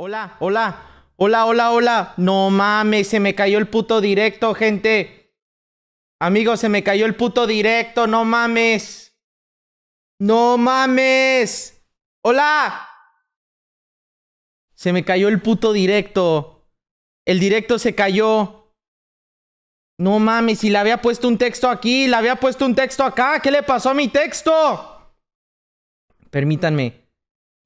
Hola, hola, hola, hola, hola. No mames, se me cayó el puto directo, gente. Amigo, se me cayó el puto directo, no mames. No mames. Hola. Se me cayó el puto directo. El directo se cayó. No mames, si le había puesto un texto aquí, le había puesto un texto acá. ¿Qué le pasó a mi texto? Permítanme.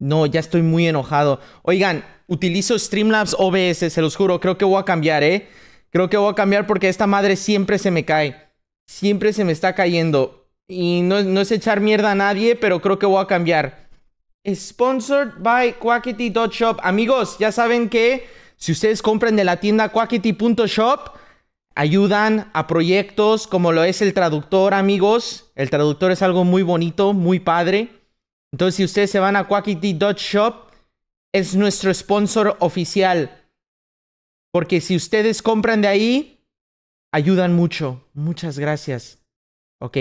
No, ya estoy muy enojado. Oigan, utilizo Streamlabs OBS, se los juro. Creo que voy a cambiar, ¿eh? Creo que voy a cambiar porque esta madre siempre se me cae. Siempre se me está cayendo. Y no, es echar mierda a nadie, pero creo que voy a cambiar. Sponsored by Quackity.shop. Amigos, ya saben que si ustedes compran de la tienda Quackity.shop, ayudan a proyectos como lo es el traductor, amigos. El traductor es algo muy bonito, muy padre. Entonces, si ustedes se van a Quackity Shop, es nuestro sponsor oficial. Porque si ustedes compran de ahí, ayudan mucho. Muchas gracias. Ok.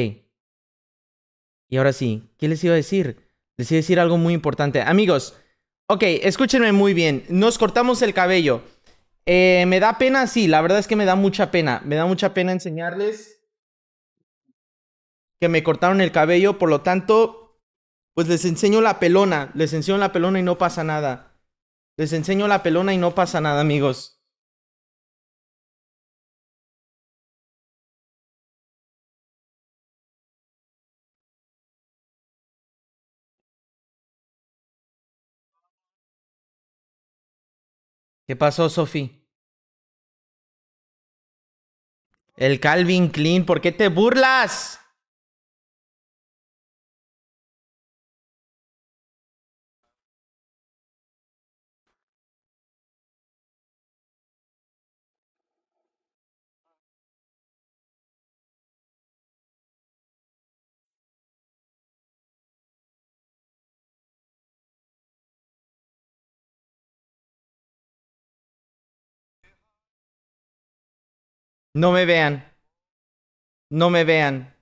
Y ahora sí, ¿qué les iba a decir? Les iba a decir algo muy importante. Amigos, ok, escúchenme muy bien. Nos cortamos el cabello. Eh, me da pena, sí, la verdad es que me da mucha pena. Me da mucha pena enseñarles que me cortaron el cabello, por lo tanto, pues les enseño la pelona, les enseño la pelona y no pasa nada. Les enseño la pelona y no pasa nada, amigos. ¿Qué pasó, Sofi? El Calvin Klein, ¿por qué te burlas? No me vean. No me vean.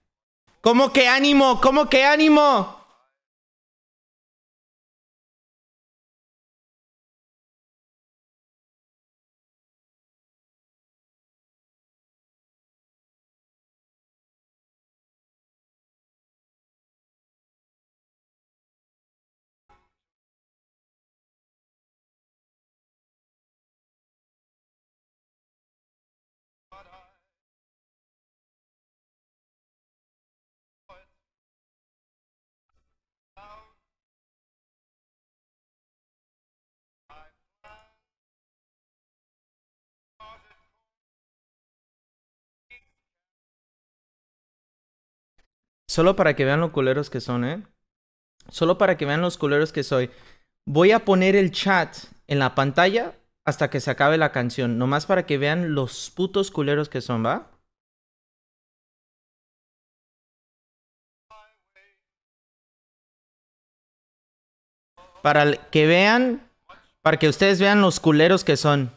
¿Cómo que ánimo? ¿Cómo que ánimo? Solo para que vean los culeros que son, ¿eh? Solo para que vean los culeros que soy. Voy a poner el chat en la pantalla hasta que se acabe la canción. Nomás para que vean los putos culeros que son, ¿va? Para que vean, para que ustedes vean los culeros que son.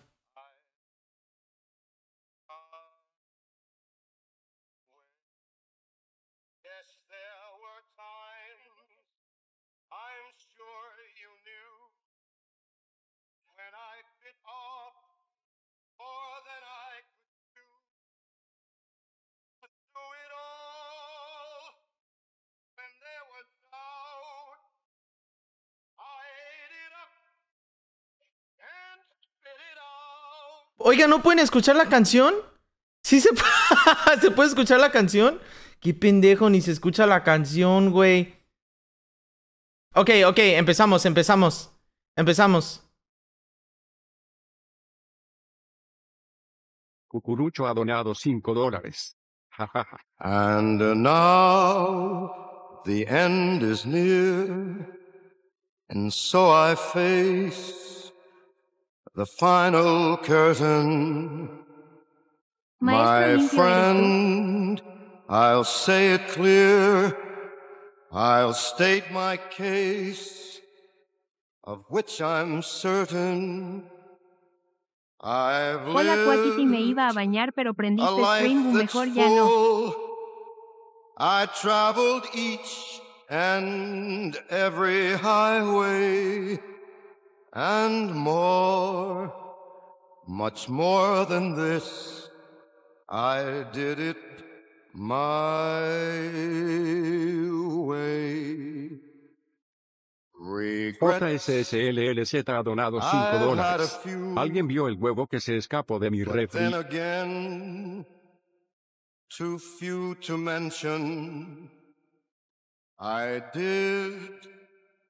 Oiga, ¿no pueden escuchar la canción? Sí se, ¿Se puede escuchar la canción. Qué pendejo, ni se escucha la canción, güey. Ok, ok, empezamos, empezamos. Empezamos. Cucurucho ha donado 5 dólares. And and so I face the final curtain. My, friend, I'll say it clear. I'll state my case, of which I'm certain. I've Hola Quackity me iba a bañar, pero prendiste stream, mejor ya no. I traveled each and every highway. and more, much more than this. I did it my way. JSSLLZ ha donado 5 dólares. Alguien vio el huevo que se escapó de mi refri. Too few to mention. I did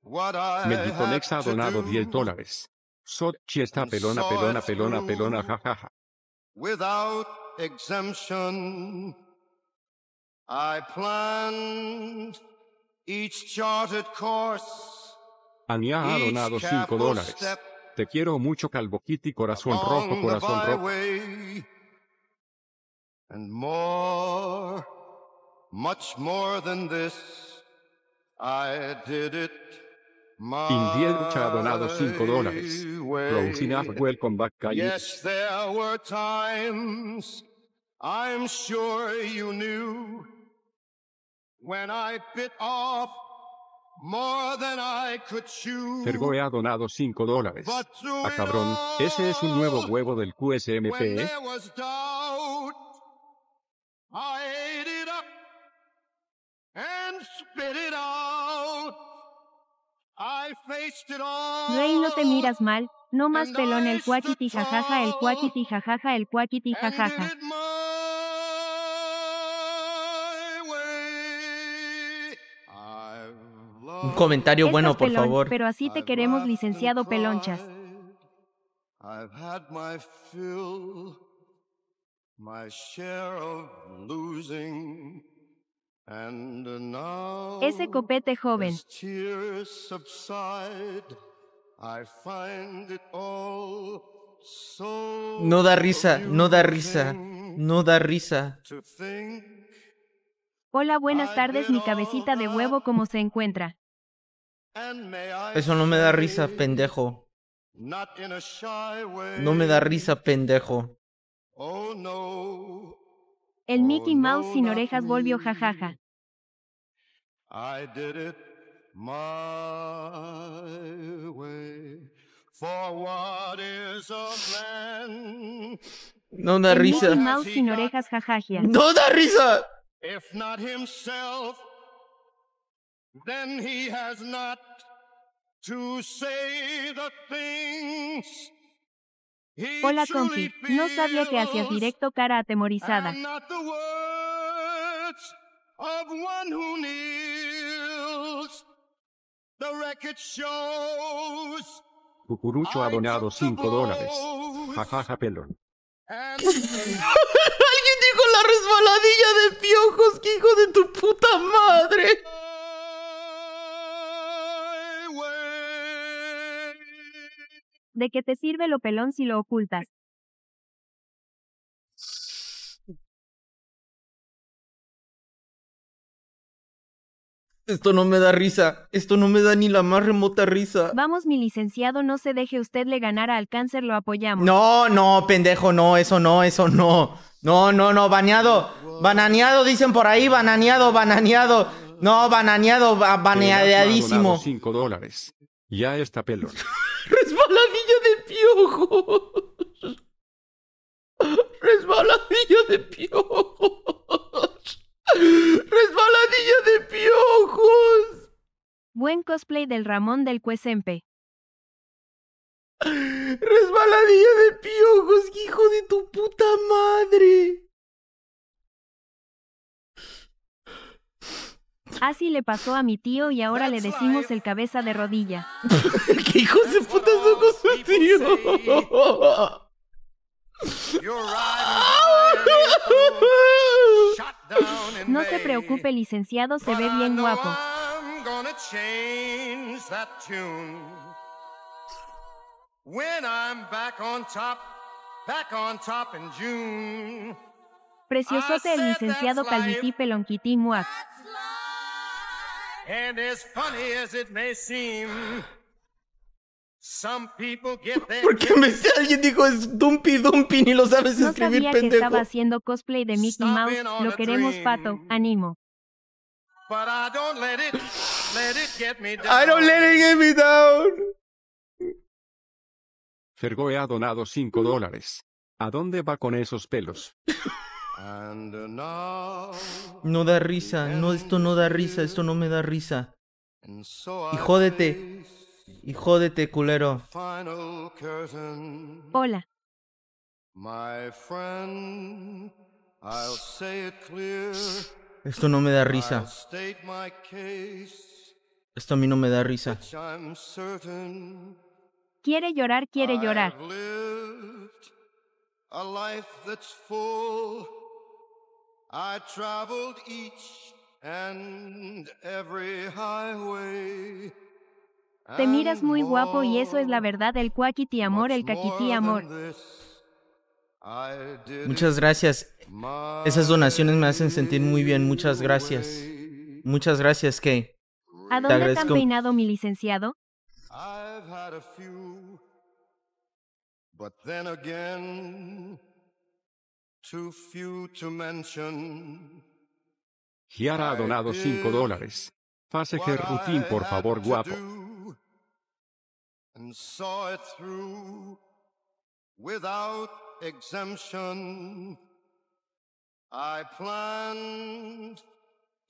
Mediconex ha donado 10 dólares. Sochi está pelona, pelona, pelona, pelona, jajaja. Without exemption, I planned each charted course. Anya ha donado 5 dólares. Te quiero mucho, Calvo Kitty, corazón rojo, corazón rojo. And more, much more than this, I did it Indiel ha donado 5 dólares. Rose enough welcome back, Yes, there were times I'm sure you knew when I bit off more than I could chew. Fergoe ha donado 5 dólares. A ah, cabrón, ese es un nuevo huevo del QSMPE. ¿eh? I ate it up and spit it out. Rey, no te miras mal, no más pelón el cuaquiti jajaja, el cuaquiti jajaja, el cuaquiti jajaja. Un comentario bueno, por favor. Pero así te queremos, licenciado Pelonchas. Ese copete joven. No da risa, no da risa, no da risa. Hola, buenas tardes, mi cabecita de huevo, ¿cómo se encuentra? Eso no me da risa, pendejo. No me da risa, pendejo. Oh, el oh, Mickey Mouse sin orejas volvió jajaja. I did it my way. For what is a man? No da risa. Mickey Mouse sin orejas jajaja. No da risa. If not himself, then he has not to say the things Hola Confi, no sabía que hacías directo cara atemorizada. Cucurucho ha donado 5 dólares. Jajaja, pelón. Alguien dijo la resbaladilla de piojos, que hijo de tu puta madre. ¿De qué te sirve lo pelón si lo ocultas? Esto no me da risa. Esto no me da ni la más remota risa. Vamos, mi licenciado, no se deje usted le ganar al cáncer, lo apoyamos. No, no, pendejo, no, eso no, eso no. No, no, no, baneado. Bananeado, dicen por ahí, bananeado, bananeado. No, bananeado, baneadísimo. 5 dólares. Ya está pelón. ¡Resbaladilla de piojos! ¡Resbaladilla de piojos! ¡Resbaladilla de piojos! Buen cosplay del Ramón del Cuesempe. ¡Resbaladilla de piojos, hijo de tu puta madre! Así le pasó a mi tío y ahora le decimos el cabeza de rodilla. ¿Qué hijo de putas oh, pues, tío? No se preocupe, licenciado, se ve bien guapo. Preciosote el licenciado Calvití Pelonquitín Muac. And as funny as it may seem, some people get their... ¿Por qué me, alguien dijo es Dumpy Dumpy ni lo sabes no escribir, sabía pendejo? que estaba haciendo cosplay de Mickey Mouse. Lo queremos, Pato. Animo. But I don't let it, let it get me down. I don't let it get me down. Fergoe ha donado 5 dólares. ¿A dónde va con esos pelos? No da risa, no, esto no da risa, esto no me da risa. Y jódete, y jódete, culero. Hola. Esto no me da risa. Esto a mí no me da risa. Quiere llorar, quiere llorar. Te miras muy guapo y eso es la verdad, el cuaquiti amor, el caquiti amor. Muchas gracias. Esas donaciones me hacen sentir muy bien. Muchas gracias. Muchas gracias, Kay. ¿A dónde te, peinado, mi licenciado? Too few to mention. Giara ha donado 5 dólares. Pase Gerrutín, por favor, guapo. And saw it through without exemption. I planned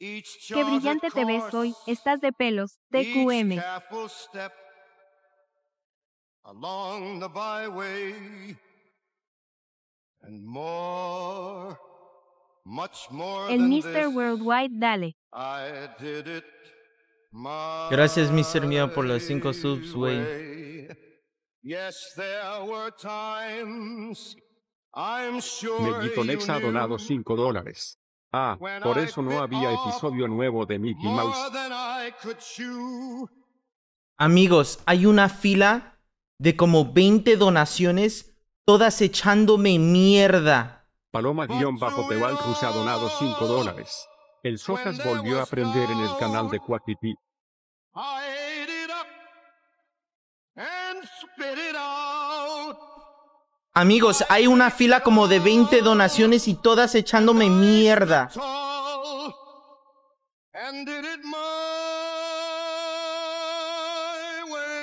each Qué brillante te ves hoy, estás de pelos, TQM. Each along the byway. El Mr. Worldwide, dale. Gracias, Mr. Mía, por las cinco subs, güey. Megitonex ha donado 5 dólares. Ah, por eso no había episodio nuevo de Mickey Mouse. Amigos, hay una fila de como 20 donaciones todas echándome mierda. Paloma-Pehual Cruz ha donado 5 dólares. El Sojas volvió a aprender en el canal de Quackity. Amigos, hay una fila como de 20 donaciones y todas echándome mierda. Este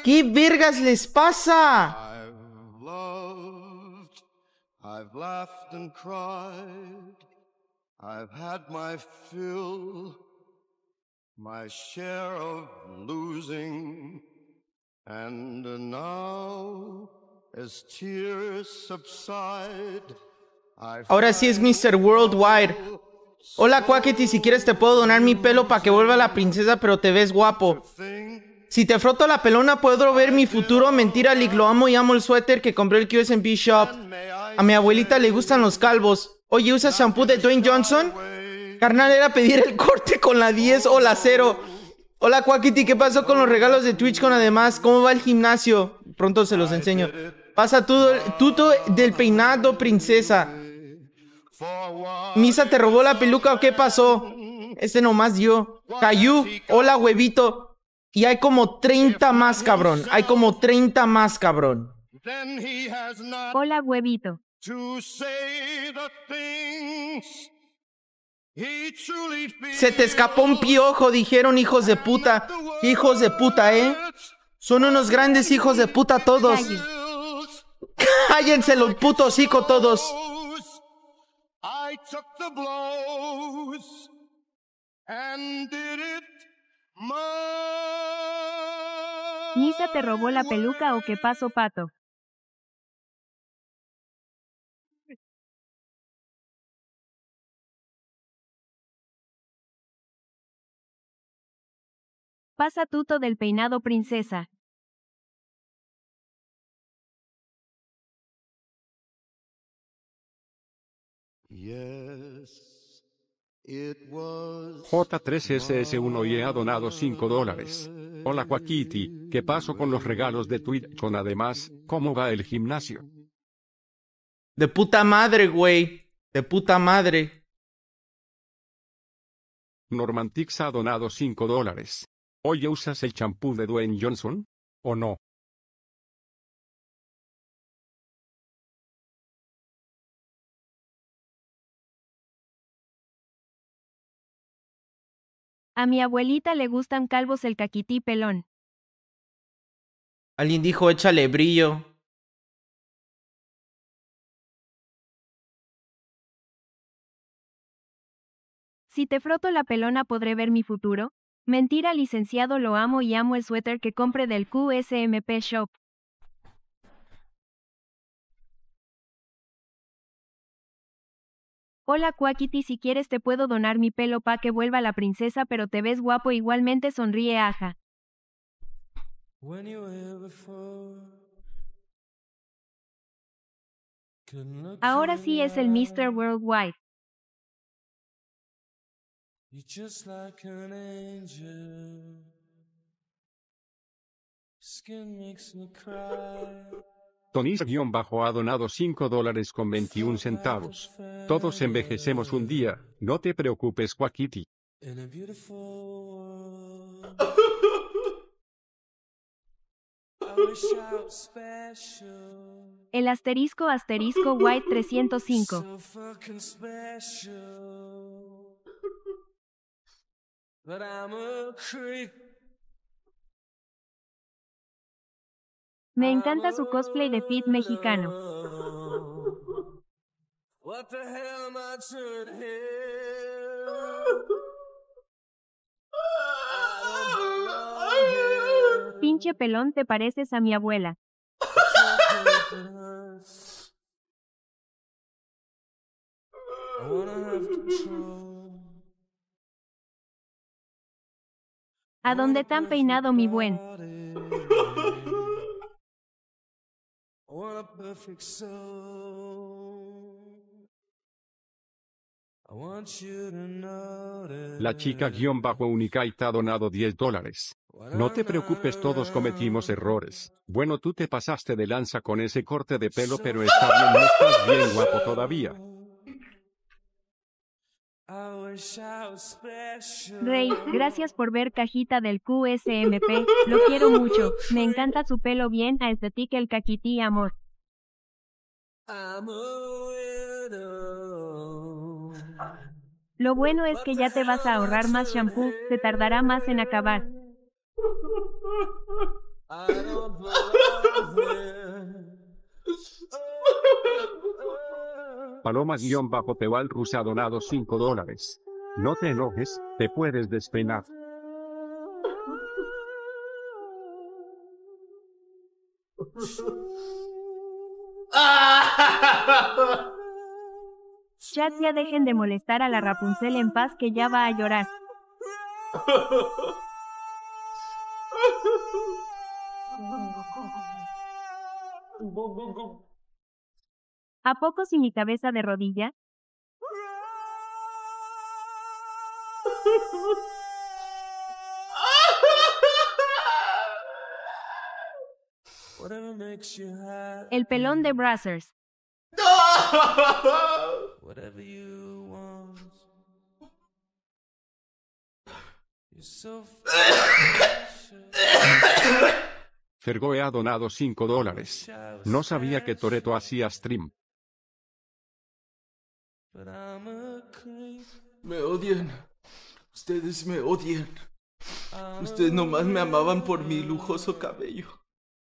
¿Qué vergas les pasa? I've laughed and cried. I've had my fill, my share of losing. And now, as tears subside, Ahora sí es Mr. Worldwide. Hola, Quackity, si quieres te puedo donar mi pelo para que vuelva la princesa, pero te ves guapo. Si te froto la pelona, puedo ver mi futuro. Mentira, Lick, lo amo y amo el suéter que compré el QSMP Shop. A mi abuelita le gustan los calvos. Oye, ¿usas shampoo de Dwayne Johnson? Carnal, era pedir el corte con la 10 o la 0. Hola, Quackity, ¿qué pasó con los regalos de Twitch con además? ¿Cómo va el gimnasio? Pronto se los enseño. Pasa todo, tuto del peinado, princesa. Misa, ¿te robó la peluca o qué pasó? Este nomás dio. Cayu, hola, huevito. Y hay como 30 más, cabrón. Hay como 30 más, cabrón. Hola, huevito. Se te escapó un piojo, dijeron hijos de puta. Hijos de puta, ¿eh? Son unos grandes hijos de puta todos. Cállense los putos hijos todos. Misa te robó la peluca o qué pasó, pato. Pasa tuto del peinado princesa. J3SS1 y he donado 5 dólares. Hola Kwakiti, ¿qué paso con los regalos de Twitch? Con además, ¿cómo va el gimnasio? De puta madre, güey. De puta madre. Normantix ha donado 5 dólares. ¿Hoy usas el champú de Dwayne Johnson? ¿O no? A mi abuelita le gustan calvos el caquití pelón. Alguien dijo échale brillo. Si te froto la pelona podré ver mi futuro. Mentira licenciado lo amo y amo el suéter que compre del QSMP Shop. Hola Quackity, si quieres te puedo donar mi pelo pa' que vuelva la princesa, pero te ves guapo igualmente, sonríe aja. Ahora sí es el Mr. Worldwide. You're just like an angel. Skin makes me cry. bajo ha donado 5 dólares con 21 centavos. Todos envejecemos un día, no te preocupes, Quackity. El asterisco asterisco white 305. Me encanta su cosplay de fit mexicano. Pinche pelón, te pareces a mi abuela. ¿A dónde han peinado, mi buen? La chica guión bajo Unicaita ha donado 10 dólares. No te preocupes, todos cometimos errores. Bueno, tú te pasaste de lanza con ese corte de pelo, pero está bien, no estás bien guapo todavía. Rey, gracias por ver cajita del QSMP, lo quiero mucho, me encanta su pelo bien a este aesthetic el caquití amor. Lo bueno es que ya te vas a ahorrar más shampoo, se tardará más en acabar. paloma bajo Rus ha donado 5 dólares. No te enojes, te puedes despenar. Chat, ya dejen de molestar a la Rapunzel en paz que ya va a llorar. ¿A poco si mi cabeza de rodilla? El pelón de Brazzers. Fergoe ha donado 5 dólares. No sabía que Toreto hacía stream. Me odian. Ustedes me odian. Ustedes nomás me amaban por mi lujoso cabello.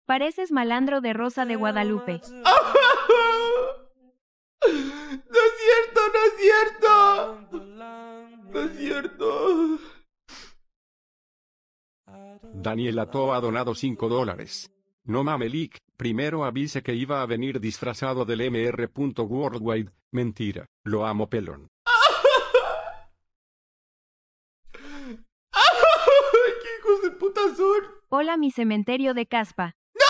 Pareces malandro de Rosa de Guadalupe. ¡No es cierto, no es cierto! ¡No es cierto! Daniela Toa ha donado 5 dólares. No Lick. Primero avise que iba a venir disfrazado del MR. Worldwide. Mentira. Lo amo, pelón. ¡Qué hijos de puta son! Hola, mi cementerio de caspa. ¡No!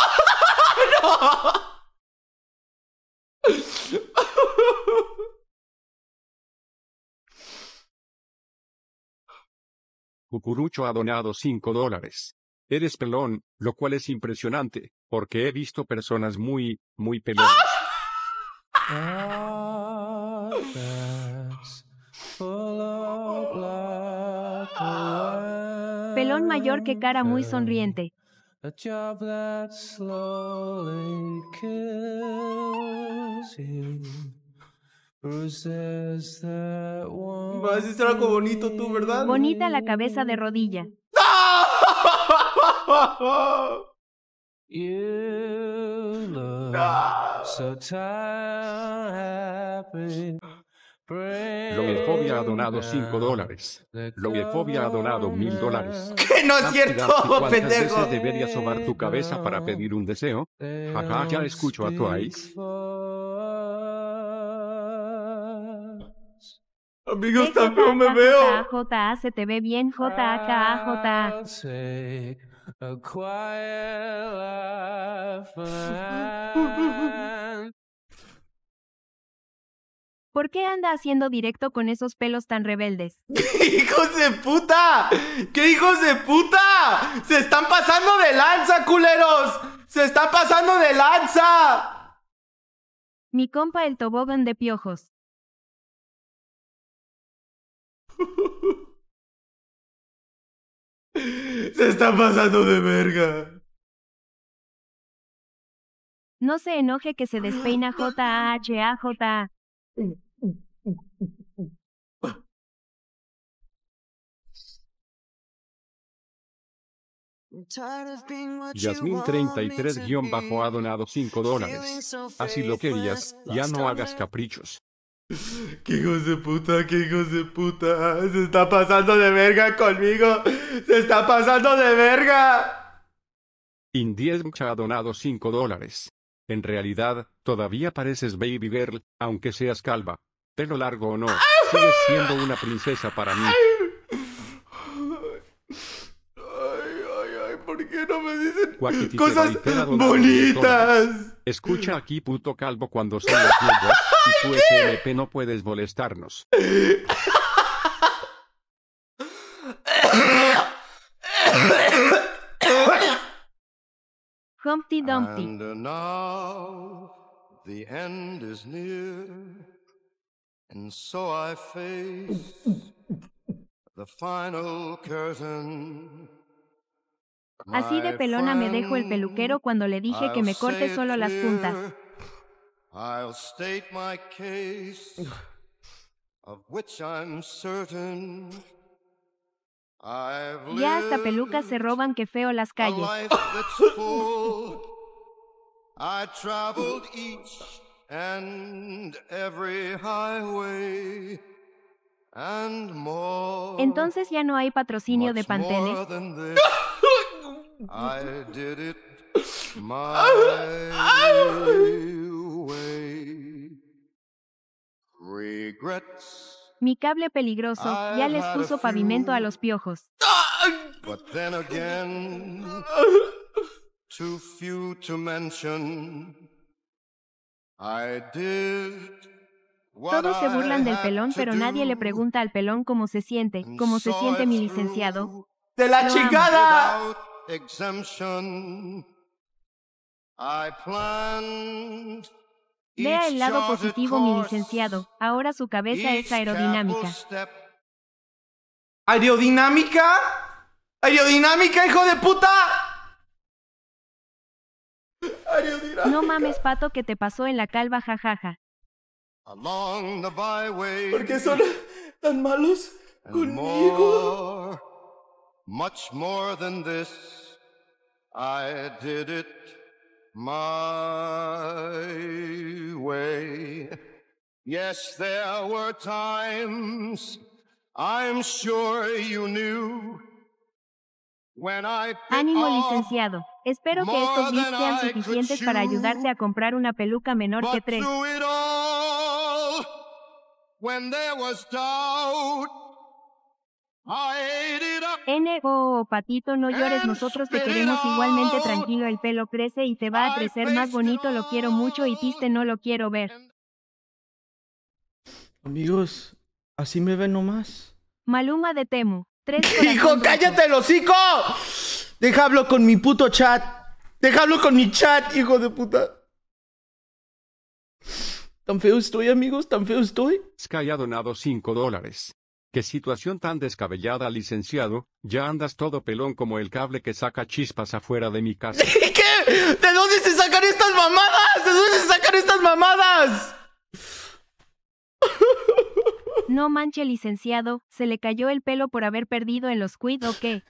Cucurucho ha donado 5 dólares. Eres pelón, lo cual es impresionante, porque he visto personas muy, muy peludas. Ah. Pelón mayor que cara muy sonriente. Vas a decir algo bonito tú, ¿verdad? Bonita la cabeza de rodilla. You look no. Ah. ha donado 5 dólares. Lobiefobia ha donado 1000 dólares. ¡Que no es cierto, pendejo! veces deberías sobar tu cabeza para pedir un deseo? Jaja, ya escucho a Twice. Amigos, tampoco me veo. JA, se te ve bien, JAKA, ¿Por qué anda haciendo directo con esos pelos tan rebeldes? ¡Hijos de puta! ¡Qué hijos de puta! ¡Se están pasando de lanza, culeros! ¡Se están pasando de lanza! Mi compa el tobogán de piojos. Se está pasando de verga. No se enoje que se despeina J A H A J. Yasmin 33 guión ha donado 5 dólares. Así lo querías, ya no hagas caprichos. ¡Qué hijos de puta! ¡Qué hijos de puta! ¡Se está pasando de verga conmigo! ¡Se está pasando de verga! Indies ha donado 5 dólares. En realidad, todavía pareces baby girl, aunque seas calva. Pelo largo o no, sigues siendo una princesa para mí. Ay, ay, ay, ¿por qué no me dicen cosas bonitas? Escucha aquí puto calvo cuando son los viejos, y tú SMP no puedes molestarnos. Humpty Dumpty. And now the end is near, and so I face the final curtain. Así de pelona me dejó el peluquero cuando le dije que me corte solo las puntas. Ya hasta pelucas se roban que feo las calles. Entonces ya no hay patrocinio de Pantene. Mi cable peligroso ya les puso pavimento a los piojos. todos se burlan del pelón, pero nadie le pregunta al pelón cómo se siente, cómo se siente mi licenciado. ¡De la exemption. I planned Vea el lado positivo, mi licenciado. Ahora su cabeza es aerodinámica. ¿Aerodinámica? ¿Aerodinámica, hijo de puta? No mames, pato, que te pasó en la calva, jajaja. ¿Por qué son tan malos conmigo? Much more than this, I did it my way. Yes, there were times I'm sure you knew when I Ánimo licenciado, espero que estos bits sean suficientes para ayudarte a comprar una peluca menor que tres. When there was doubt, N.O. Patito, no llores, nosotros te queremos igualmente tranquilo, el pelo crece y te va a crecer más bonito, lo quiero mucho y piste, no lo quiero ver. Amigos, así me ven nomás. Maluma de Temo Tres ¡Hijo, cállate el hocico! Deja con mi puto chat. Deja con mi chat, hijo de puta. ¿Tan feo estoy, amigos? ¿Tan feo estoy? Sky ha donado 5 dólares. Qué situación tan descabellada, licenciado, ya andas todo pelón como el cable que saca chispas afuera de mi casa. ¿Qué? ¿De dónde se sacan estas mamadas? ¿De dónde se sacan estas mamadas? No manche, licenciado, se le cayó el pelo por haber perdido en los quid o qué.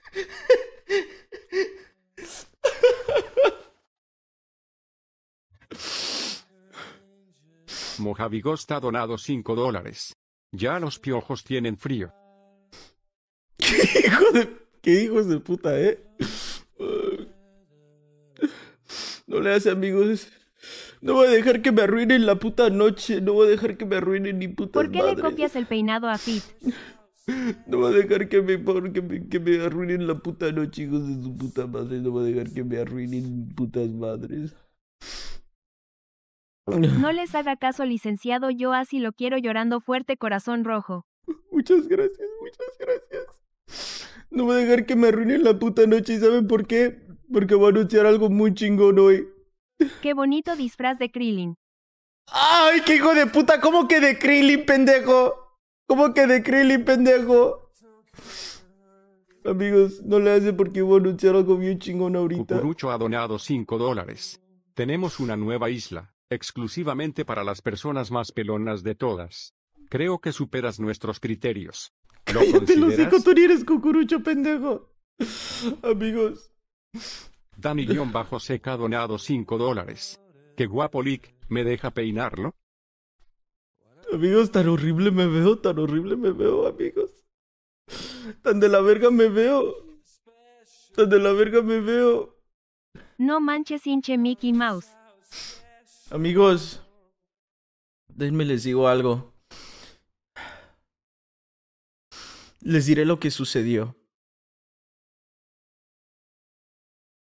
está donado 5 dólares. Ya los piojos tienen frío. ¿Qué hijo de, qué hijos de puta, eh? No le hace amigos. No voy a dejar que me arruinen la puta noche. No voy a dejar que me arruinen ni puta madre. ¿Por qué le copias el peinado a Fit? No voy a dejar que me, que me arruinen la puta noche, hijos de su puta madre. No voy a dejar que me arruinen putas madres. No les haga caso, licenciado, yo así lo quiero llorando fuerte, corazón rojo. Muchas gracias, muchas gracias. No voy a dejar que me arruinen la puta noche y ¿saben por qué? Porque voy a anunciar algo muy chingón hoy. Qué bonito disfraz de Krillin. ¡Ay, qué hijo de puta! ¿Cómo que de Krillin, pendejo? ¿Cómo que de Krillin, pendejo? Amigos, no le hace porque voy a anunciar algo bien chingón ahorita. Cucurucho ha donado 5 dólares. Tenemos una nueva isla exclusivamente para las personas más pelonas de todas. Creo que superas nuestros criterios. ¿Lo Cállate Tú eres cucurucho, pendejo. Amigos. Dani-Seca donado 5 dólares. Qué guapo, ¿Me deja peinarlo? Amigos, tan horrible me veo, tan horrible me veo, amigos. Tan de la verga me veo. Tan de la verga me veo. No manches, hinche Mickey Mouse. Amigos, déjenme les digo algo. Les diré lo que sucedió.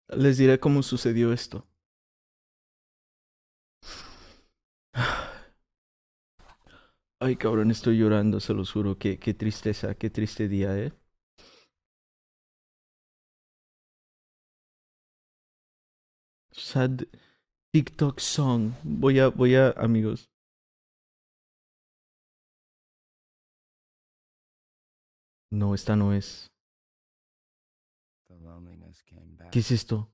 Les diré cómo sucedió esto. Ay, cabrón, estoy llorando, se los juro. Qué, qué tristeza, qué triste día, ¿eh? Sad. TikTok song. Voy a, voy a, amigos. No, esta no es. ¿Qué es esto?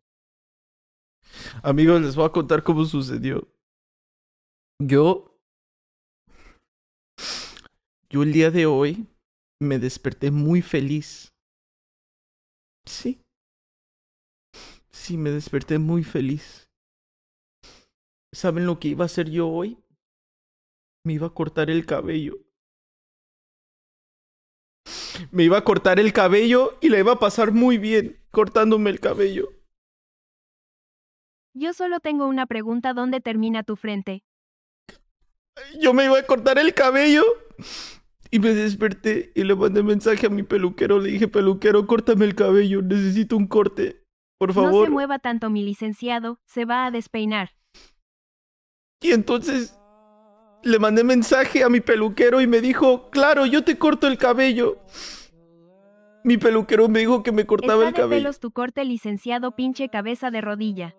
Amigos, les voy a contar cómo sucedió. Yo. Yo el día de hoy me desperté muy feliz. Sí. Sí, me desperté muy feliz. ¿Saben lo que iba a hacer yo hoy? Me iba a cortar el cabello. Me iba a cortar el cabello y la iba a pasar muy bien cortándome el cabello. Yo solo tengo una pregunta, ¿dónde termina tu frente? Yo me iba a cortar el cabello y me desperté y le mandé mensaje a mi peluquero. Le dije, peluquero, córtame el cabello, necesito un corte, por favor. No se mueva tanto, mi licenciado, se va a despeinar. Y entonces le mandé mensaje a mi peluquero y me dijo, claro, yo te corto el cabello. Mi peluquero me dijo que me cortaba el cabello. pelos tu corte, licenciado, pinche cabeza de rodilla.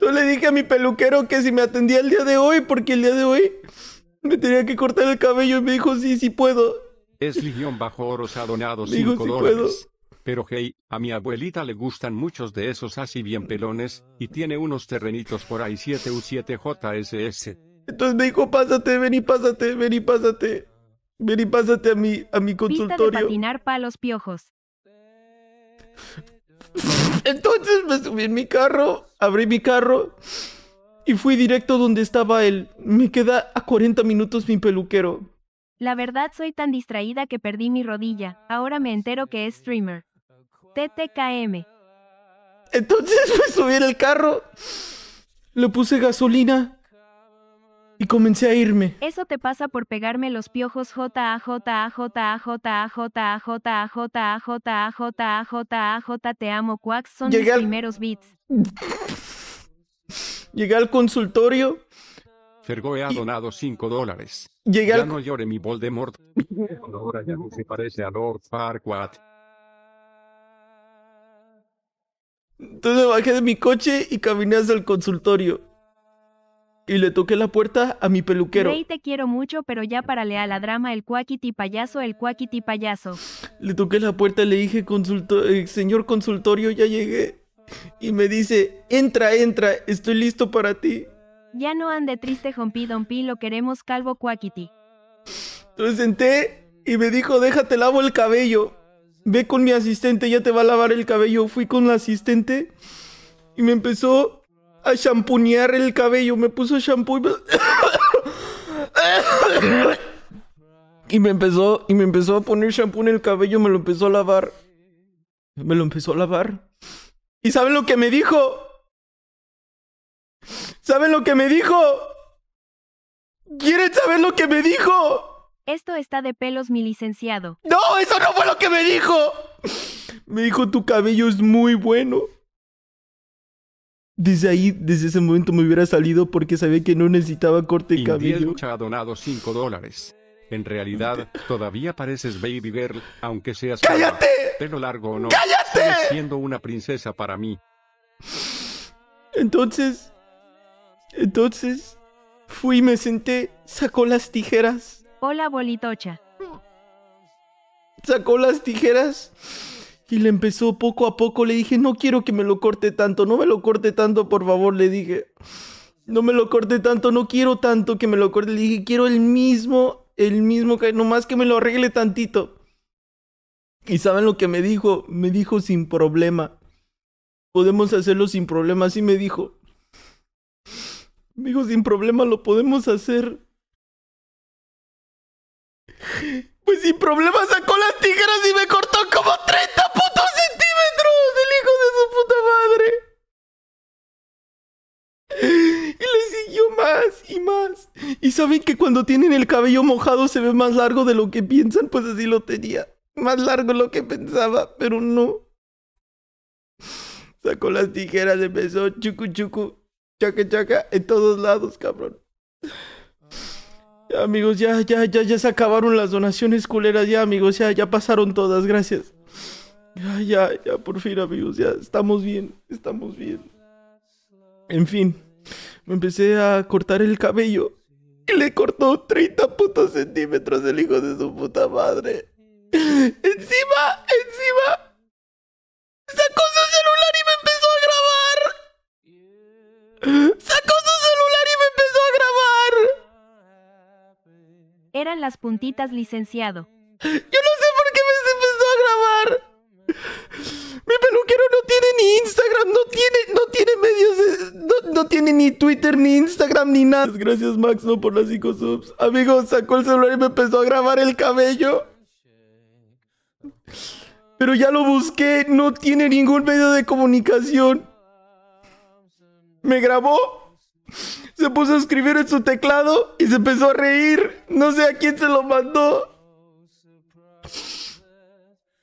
Yo le dije a mi peluquero que si me atendía el día de hoy, porque el día de hoy me tenía que cortar el cabello y me dijo, sí, sí puedo. Es ligión bajo oros cinco sí puedo. Pero hey, a mi abuelita le gustan muchos de esos así bien pelones, y tiene unos terrenitos por ahí 7U7JSS. Entonces me dijo, pásate, ven y pásate, ven y pásate. Ven y pásate a mi, a mi consultorio. Pista de patinar palos piojos. Entonces me subí en mi carro, abrí mi carro y fui directo donde estaba él. Me queda a 40 minutos mi peluquero. La verdad soy tan distraída que perdí mi rodilla. Ahora me entero que es streamer. TTKM. Entonces me subí en el carro, le puse gasolina y comencé a irme. Eso te pasa por pegarme los piojos J te amo Quacks son mis primeros beats. Llegué al consultorio. Fergoe ha donado 5 dólares. Llegué al... Ya no llore mi Voldemort. Ahora ya no se parece a Lord Farquaad. Entonces bajé de mi coche y caminé hacia el consultorio. Y le toqué la puerta a mi peluquero. Rey, te quiero mucho, pero ya para a la drama el cuaquiti payaso, el cuaquiti payaso. Le toqué la puerta, le dije, eh, señor consultorio, ya llegué. Y me dice, entra, entra, estoy listo para ti. Ya no ande triste, Jompi donpi, lo queremos calvo cuáquiti. Entonces senté y me dijo, déjate lavo el cabello ve con mi asistente, ya te va a lavar el cabello. Fui con la asistente y me empezó a champunear el cabello. Me puso champú y me... y me empezó y me empezó a poner champú en el cabello, me lo empezó a lavar. Me lo empezó a lavar. ¿Y saben lo que me dijo? ¿Saben lo que me dijo? ¿Quieren saber lo que me dijo? Esto está de pelos, mi licenciado. ¡No! ¡Eso no fue lo que me dijo! Me dijo, tu cabello es muy bueno. Desde ahí, desde ese momento me hubiera salido porque sabía que no necesitaba corte de cabello. Lucha ha donado 5 dólares. En realidad, todavía pareces baby girl, aunque seas... ¡Cállate! pelo largo o no. ¡Cállate! siendo una princesa para mí. Entonces... Entonces... Fui, me senté, sacó las tijeras Hola bolitocha. Sacó las tijeras y le empezó poco a poco. Le dije, no quiero que me lo corte tanto, no me lo corte tanto, por favor, le dije. No me lo corte tanto, no quiero tanto que me lo corte. Le dije, quiero el mismo, el mismo, nomás que me lo arregle tantito. Y saben lo que me dijo, me dijo sin problema. Podemos hacerlo sin problema, así me dijo. Me dijo sin problema, lo podemos hacer. Pues sin problema sacó las tijeras y me cortó como 30 putos centímetros el hijo de su puta madre. Y le siguió más y más. Y saben que cuando tienen el cabello mojado se ve más largo de lo que piensan, pues así lo tenía. Más largo de lo que pensaba, pero no. Sacó las tijeras, empezó chucu chucu, chaca chaca, en todos lados, cabrón amigos, ya, ya, ya, ya se acabaron las donaciones culeras, ya, amigos, ya, ya pasaron todas, gracias. Ya, ya, ya, por fin, amigos, ya estamos bien, estamos bien. En fin, me empecé a cortar el cabello y le cortó 30 putos centímetros el hijo de su puta madre. Encima, encima, las puntitas, licenciado. Yo no sé por qué me empezó a grabar. Mi peluquero no tiene ni Instagram, no tiene, no tiene medios, no, tiene ni Twitter, ni Instagram, ni nada. Gracias, Max, no por las 5 subs. Amigos, sacó el celular y me empezó a grabar el cabello. Pero ya lo busqué, no tiene ningún medio de comunicación. Me grabó se puso a escribir en su teclado y se empezó a reír. No sé a quién se lo mandó.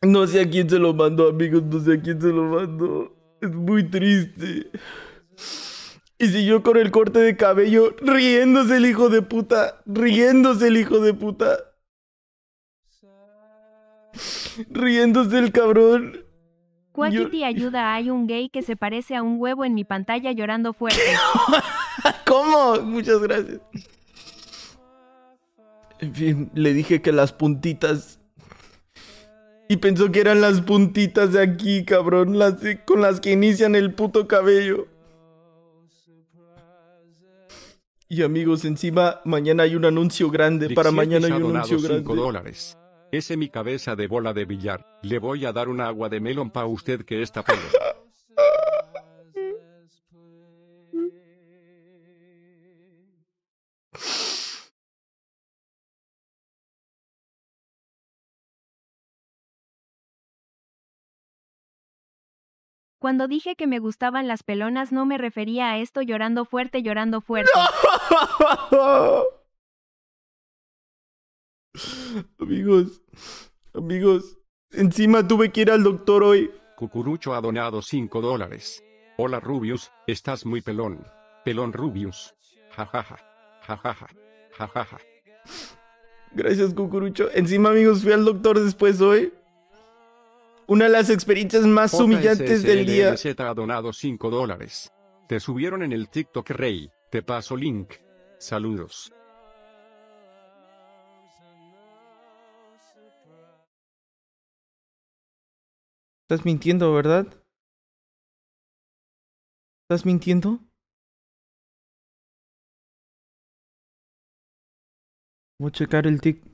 No sé a quién se lo mandó, amigos. No sé a quién se lo mandó. Es muy triste. Y siguió con el corte de cabello, riéndose el hijo de puta. Riéndose el hijo de puta. Riéndose el cabrón. te ayuda, hay un gay que se parece a un huevo en mi pantalla llorando fuerte. ¿Cómo? Muchas gracias. En fin, le dije que las puntitas... Y pensó que eran las puntitas de aquí, cabrón, las con las que inician el puto cabello. Y amigos, encima mañana hay un anuncio grande. para mañana hay un anuncio grande. dólares. Ese mi cabeza de bola de billar. Le voy a dar un agua de melón para usted que está pelo. Cuando dije que me gustaban las pelonas no me refería a esto llorando fuerte, llorando fuerte. Amigos, amigos, encima tuve que ir al doctor hoy. Cucurucho ha donado 5 dólares. Hola Rubius, estás muy pelón. Pelón Rubius. Jajaja. Jajaja. Jajaja. Gracias, Cucurucho. Encima, amigos, fui al doctor después hoy. Una de las experiencias más humillantes del día. te ha donado 5 dólares. Te subieron en el TikTok Rey. Te paso link. Saludos. Estás mintiendo, ¿verdad? ¿Estás mintiendo? Voy a checar el TikTok.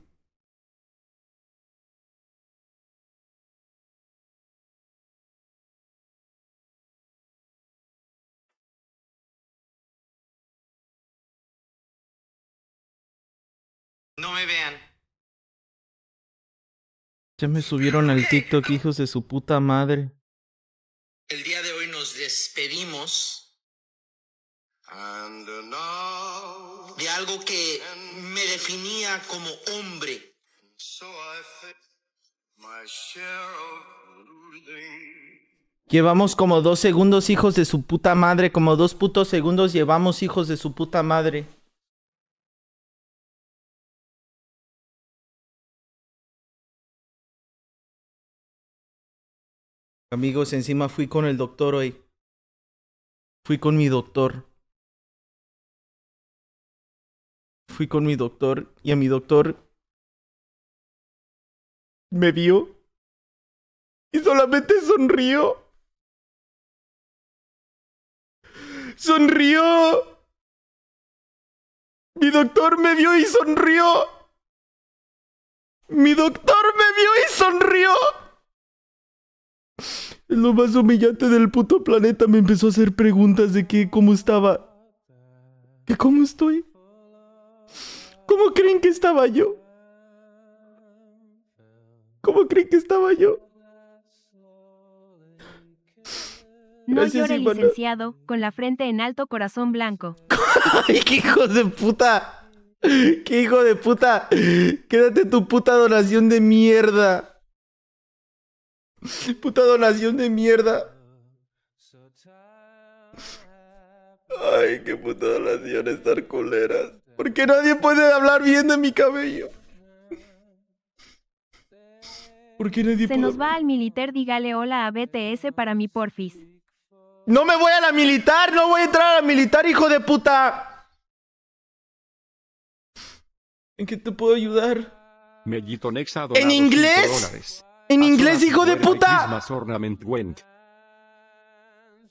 Ya me subieron al TikTok, hijos de su puta madre. El día de hoy nos despedimos de algo que me definía como hombre. Llevamos como dos segundos, hijos de su puta madre. Como dos putos segundos llevamos, hijos de su puta madre. Amigos, encima fui con el doctor hoy. Fui con mi doctor. Fui con mi doctor y a mi doctor me vio y solamente sonrió. Sonrió. Mi doctor me vio y sonrió. Mi doctor me vio y sonrió lo más humillante del puto planeta, me empezó a hacer preguntas de que cómo estaba. qué cómo estoy? ¿Cómo creen que estaba yo? ¿Cómo creen que estaba yo? no llore, licenciado, con la frente en alto, corazón blanco. ¡Ay, qué hijo de puta! ¡Qué hijo de puta! Quédate tu puta donación de mierda. Puta donación de mierda. Ay, qué puta donación estar coleras. Porque nadie puede hablar bien de mi cabello. Porque nadie Se nos va al militar, dígale hola a BTS para mi porfis. No me voy a la militar, no voy a entrar a la militar, hijo de puta. ¿En qué te puedo ayudar? Me ¿En inglés? En inglés, hijo de puta.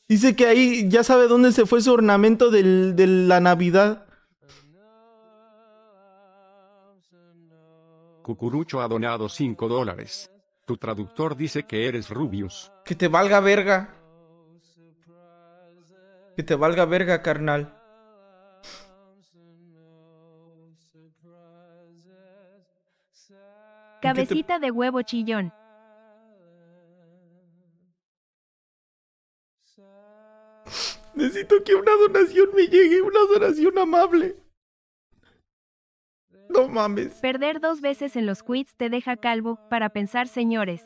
Dice que ahí ya sabe dónde se fue su ornamento de la Navidad. Cucurucho ha donado 5 dólares. Tu traductor dice que eres Rubius. Que te valga verga. Que te valga verga, carnal. Cabecita de huevo chillón. Necesito que una donación me llegue, una donación amable. No mames. Perder dos veces en los quits te deja calvo, para pensar, señores.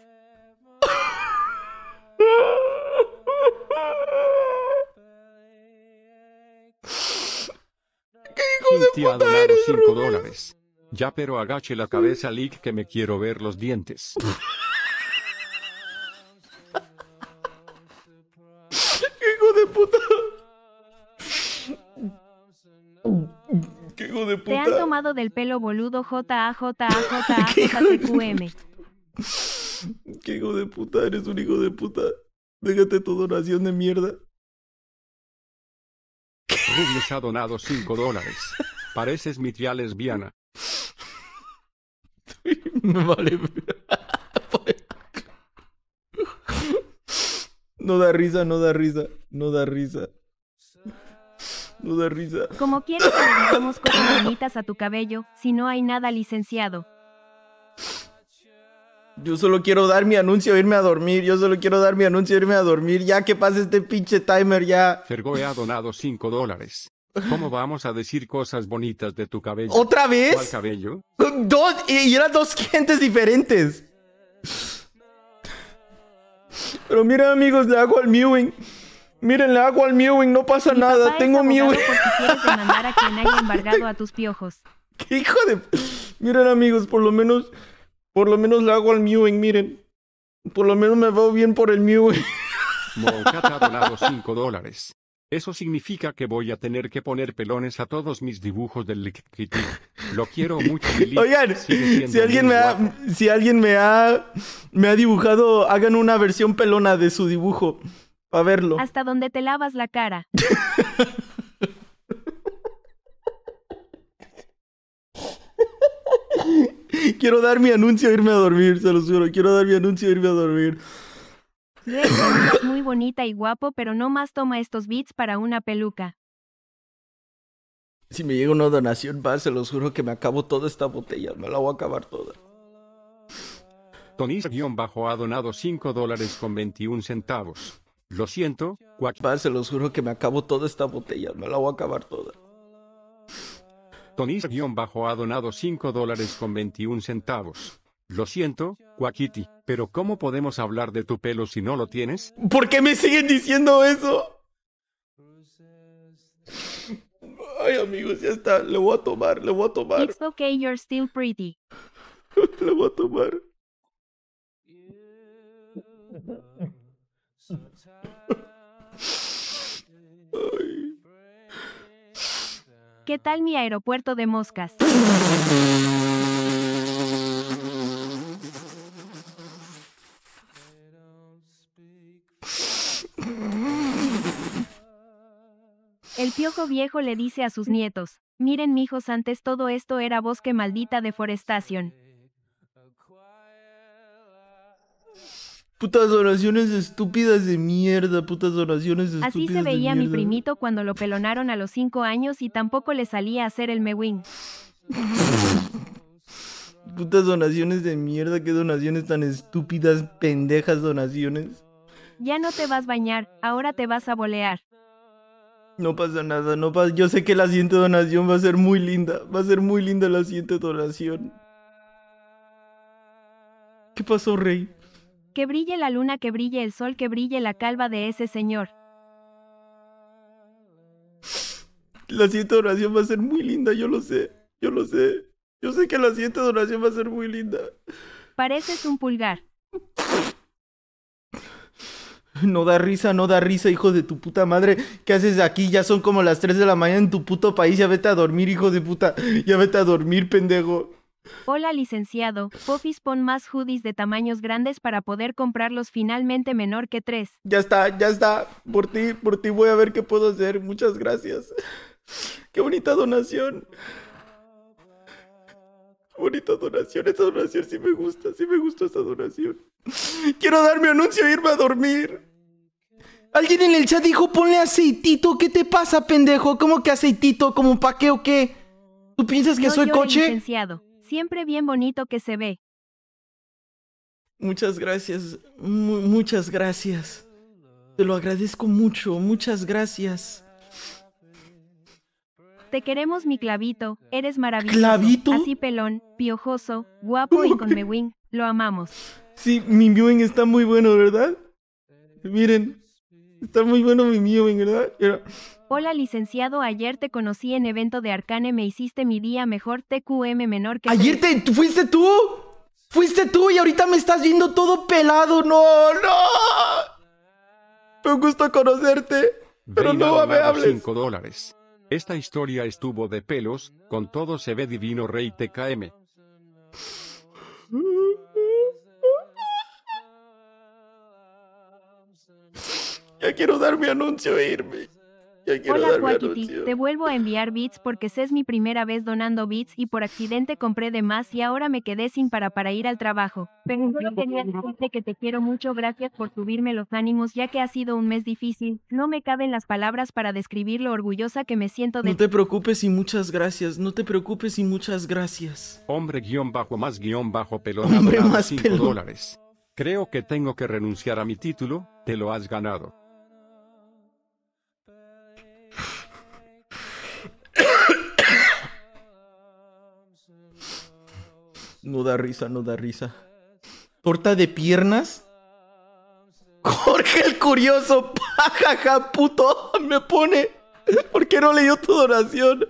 ¿Qué hijo de puta 5 dólares. Ya pero agache la cabeza, Lick, que me quiero ver los dientes. de puta. Te han tomado del pelo boludo J-A-J-A-J-A-J-A-T-Q-M. Qué hijo de puta, eres un hijo de puta. Déjate tu donación de mierda. Rubles ha donado 5 dólares. Pareces mitria lesbiana. vale. No da risa, no da risa, no da risa. No da risa. Como quieres que le digamos cosas bonitas a tu cabello, si no hay nada, licenciado. Yo solo quiero dar mi anuncio, irme a dormir. Yo solo quiero dar mi anuncio, irme a dormir. Ya que pase este pinche timer, ya. Fergoe ha donado 5 dólares. ¿Cómo vamos a decir cosas bonitas de tu cabello? ¿Otra vez? cabello? Dos, y eran dos gentes diferentes. Pero mira, amigos, le hago al mewing. Miren, le hago al Mewing, no pasa nada. Tengo Mewing. Porque a quien haya embargado a tus piojos. ¿Qué hijo de.? Miren, amigos, por lo menos. Por lo menos le hago al Mewing, miren. Por lo menos me veo bien por el Mewing. Moncata ha donado 5 dólares. Eso significa que voy a tener que poner pelones a todos mis dibujos del Lo quiero mucho. Oigan, si alguien, me ha, si alguien me ha, me ha dibujado, hagan una versión pelona de su dibujo. Para verlo. Hasta donde te lavas la cara. Quiero dar mi anuncio e irme a dormir, se lo juro. Quiero dar mi anuncio e irme a dormir. muy bonita y guapo, pero no más toma estos beats para una peluca. Si me llega una donación más, se los juro que me acabo toda esta botella. Me la voy a acabar toda. Bajo ha donado 5 dólares con 21 centavos. Lo siento, Quack. se los juro que me acabo toda esta botella, No la voy a acabar toda. Tonis-bajo ha donado 5 dólares con 21 centavos. Lo siento, Quackity, pero ¿cómo podemos hablar de tu pelo si no lo tienes? ¿Por qué me siguen diciendo eso? Ay, amigos, ya está. Le voy a tomar, le voy a tomar. It's okay, you're still pretty. le voy a tomar. ¿Qué tal mi aeropuerto de moscas? El piojo viejo le dice a sus nietos, miren hijos, antes todo esto era bosque maldita deforestación. Putas donaciones estúpidas de mierda, putas donaciones estúpidas. Así se veía mi primito cuando lo pelonaron a los 5 años y tampoco le salía a hacer el mewing. putas donaciones de mierda, qué donaciones tan estúpidas, pendejas donaciones. Ya no te vas a bañar, ahora te vas a bolear. No pasa nada, no pasa. Yo sé que la siguiente donación va a ser muy linda. Va a ser muy linda la siguiente donación. ¿Qué pasó, Rey? Que brille la luna, que brille el sol, que brille la calva de ese señor. La siguiente oración va a ser muy linda, yo lo sé, yo lo sé. Yo sé que la siguiente oración va a ser muy linda. Pareces un pulgar. No da risa, no da risa, hijo de tu puta madre. ¿Qué haces aquí? Ya son como las 3 de la mañana en tu puto país. Ya vete a dormir, hijo de puta. Ya vete a dormir, pendejo. Hola licenciado, Pofis pon más hoodies de tamaños grandes para poder comprarlos finalmente menor que tres. Ya está, ya está. Por ti, por ti voy a ver qué puedo hacer. Muchas gracias. Qué bonita donación. bonita donación. Esta donación sí me gusta, sí me gusta esta donación. Quiero dar mi anuncio e irme a dormir. Alguien en el chat dijo, ponle aceitito. ¿Qué te pasa, pendejo? ¿Cómo que aceitito? ¿Como qué o qué? ¿Tú piensas que soy coche? Licenciado siempre bien bonito que se ve. Muchas gracias, muchas gracias. Te lo agradezco mucho, muchas gracias. Te queremos, mi clavito. Eres maravilloso. ¿Clavito? Así pelón, piojoso, guapo y con Mewing. Lo amamos. Sí, mi Mewing está muy bueno, ¿verdad? Miren, Está muy bueno mi mío, ¿verdad? Hola licenciado, ayer te conocí en evento de Arcane, me hiciste mi día mejor TQM menor que... ¿Ayer te fuiste tú? Fuiste tú y ahorita me estás viendo todo pelado, no, no. Me gusta conocerte, pero no me hables. dólares. Esta historia estuvo de pelos, con todo se ve divino rey TKM. Ya quiero dar mi anuncio e irme. Ya quiero Hola, dar Te vuelvo a enviar bits porque es mi primera vez donando bits y por accidente compré de más y ahora me quedé sin para para ir al trabajo. Pero quería decirte que te quiero mucho, gracias por subirme los ánimos ya que ha sido un mes difícil. No me caben las palabras para describir lo orgullosa que me siento de No te preocupes y muchas gracias. No te preocupes y muchas gracias. Hombre guión bajo más guión bajo pelón. Hombre más 5 dólares. Creo que tengo que renunciar a mi título, te lo has ganado. No da risa, no da risa. ¿Torta de piernas? Jorge el Curioso, jajaja, puto, me pone. ¿Por qué no leyó tu donación?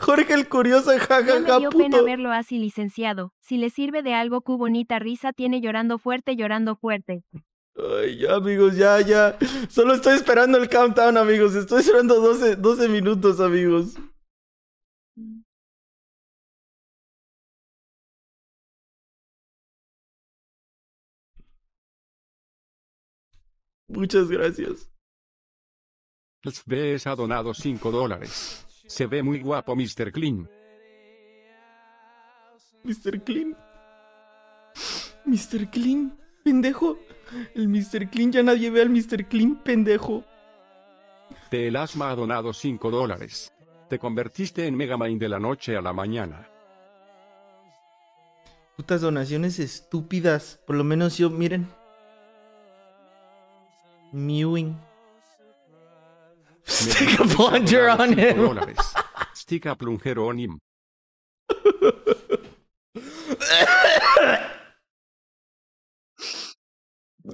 Jorge el Curioso, jajaja, no me dio pena verlo así, licenciado. Si le sirve de algo, qué bonita risa tiene llorando fuerte, llorando fuerte. Ay, ya, amigos, ya, ya. Solo estoy esperando el countdown, amigos. Estoy esperando 12, 12 minutos, amigos. Mm. Muchas gracias. ves ha donado 5 dólares. Se ve muy guapo Mr. Clean. Mr. Clean. Mr. Clean, pendejo. El Mr. Clean ya nadie ve al Mr. Clean, pendejo. El asma ha donado 5 dólares. Te convertiste en Megamind de la noche a la mañana. Putas donaciones estúpidas. Por lo menos yo, miren, mewing. Stick a plunger on him. Stick a plunger on him.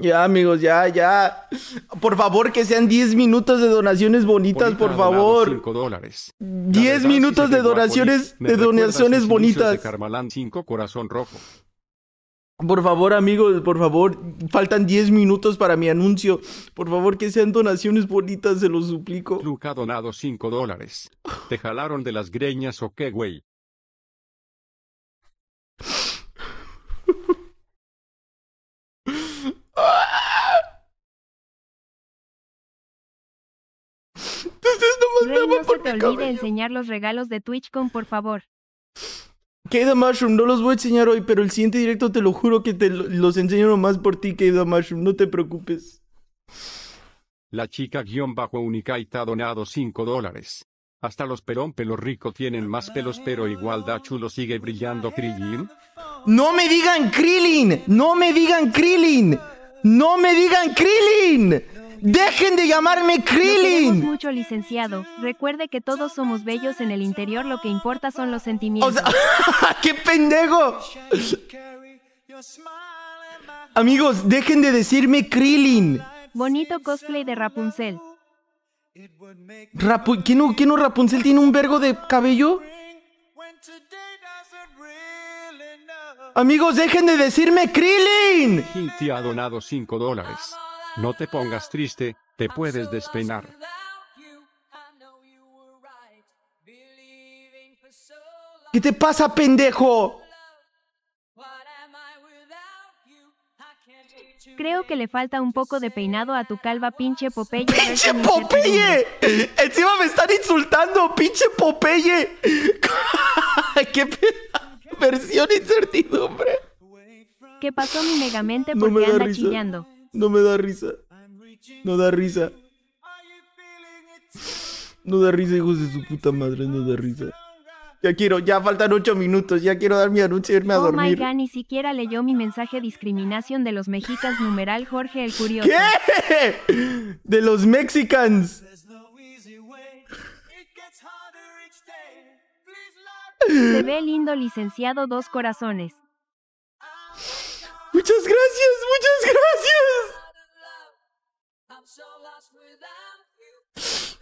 Ya, amigos, ya, ya. Por favor, que sean 10 minutos de donaciones bonitas, por favor. 5 dólares. 10 minutos de donaciones, de donaciones bonitas. De Carmalán 5 corazón rojo. Por favor, amigos, por favor, faltan 10 minutos para mi anuncio. Por favor, que sean donaciones bonitas, se los suplico. Luca ha donado 5 dólares. ¿Te jalaron de las greñas o qué, güey? Entonces, no, no se te olvide enseñar los regalos de TwitchCon, por favor. Cave the Mushroom, no los voy a enseñar hoy, pero el siguiente directo te lo juro que te los enseño nomás por ti, Cave the Mushroom, no te preocupes. La chica guión bajo Unicaita ha donado 5 dólares. Hasta los perón pelos ricos tienen más pelos, pero igual da chulo sigue brillando Krillin. No me digan Krillin, no me digan Krillin, no me digan Krillin. ¡Dejen de llamarme Krillin! mucho, licenciado. Recuerde que todos somos bellos en el interior, lo que importa son los sentimientos. ¡Qué pendejo! Amigos, dejen de decirme Krillin. Bonito cosplay de Rapunzel. Rapu ¿Quién, no, ¿Quién no Rapunzel tiene un vergo de cabello? Amigos, dejen de decirme Krillin. Hinti ha donado 5 dólares. No te pongas triste, te puedes despeinar. ¿Qué te pasa, pendejo? Creo que le falta un poco de peinado a tu calva, pinche Popeye. ¡Pinche Popeye! Encima me están insultando, pinche Popeye. ¡Qué versión incertidumbre! ¿Qué pasó mi megamente? Porque anda chillando. No me da risa. No da risa. No da risa, hijos de su puta madre, no da risa. Ya quiero, ya faltan ocho minutos, ya quiero dar mi anuncio y e irme a dormir. Oh my ni siquiera leyó mi mensaje discriminación de los mexicas numeral Jorge el Curioso. ¿Qué? De los mexicans. Se ve lindo licenciado dos corazones. Muchas gracias, muchas gracias.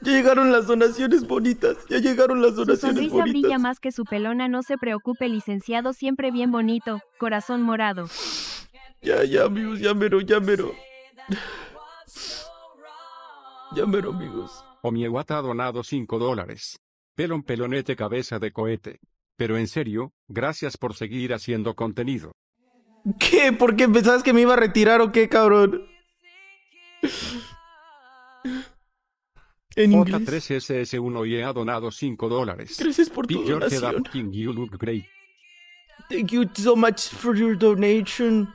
Ya llegaron las donaciones bonitas, ya llegaron las donaciones Su sonrisa bonitas. brilla más que su pelona, no se preocupe, licenciado, siempre bien bonito, corazón morado. Ya, ya, amigos, ya mero, ya mero. Ya mero, amigos. Omiewata ha donado 5 dólares. Pelón pelonete cabeza de cohete. Pero en serio, gracias por seguir haciendo contenido. ¿Qué? ¿Por qué pensabas que me iba a retirar o qué, cabrón? En inglés. J3SS1 y ha donado 5 dólares. Gracias por tu donación. King, you look great. Thank you so much for your donation.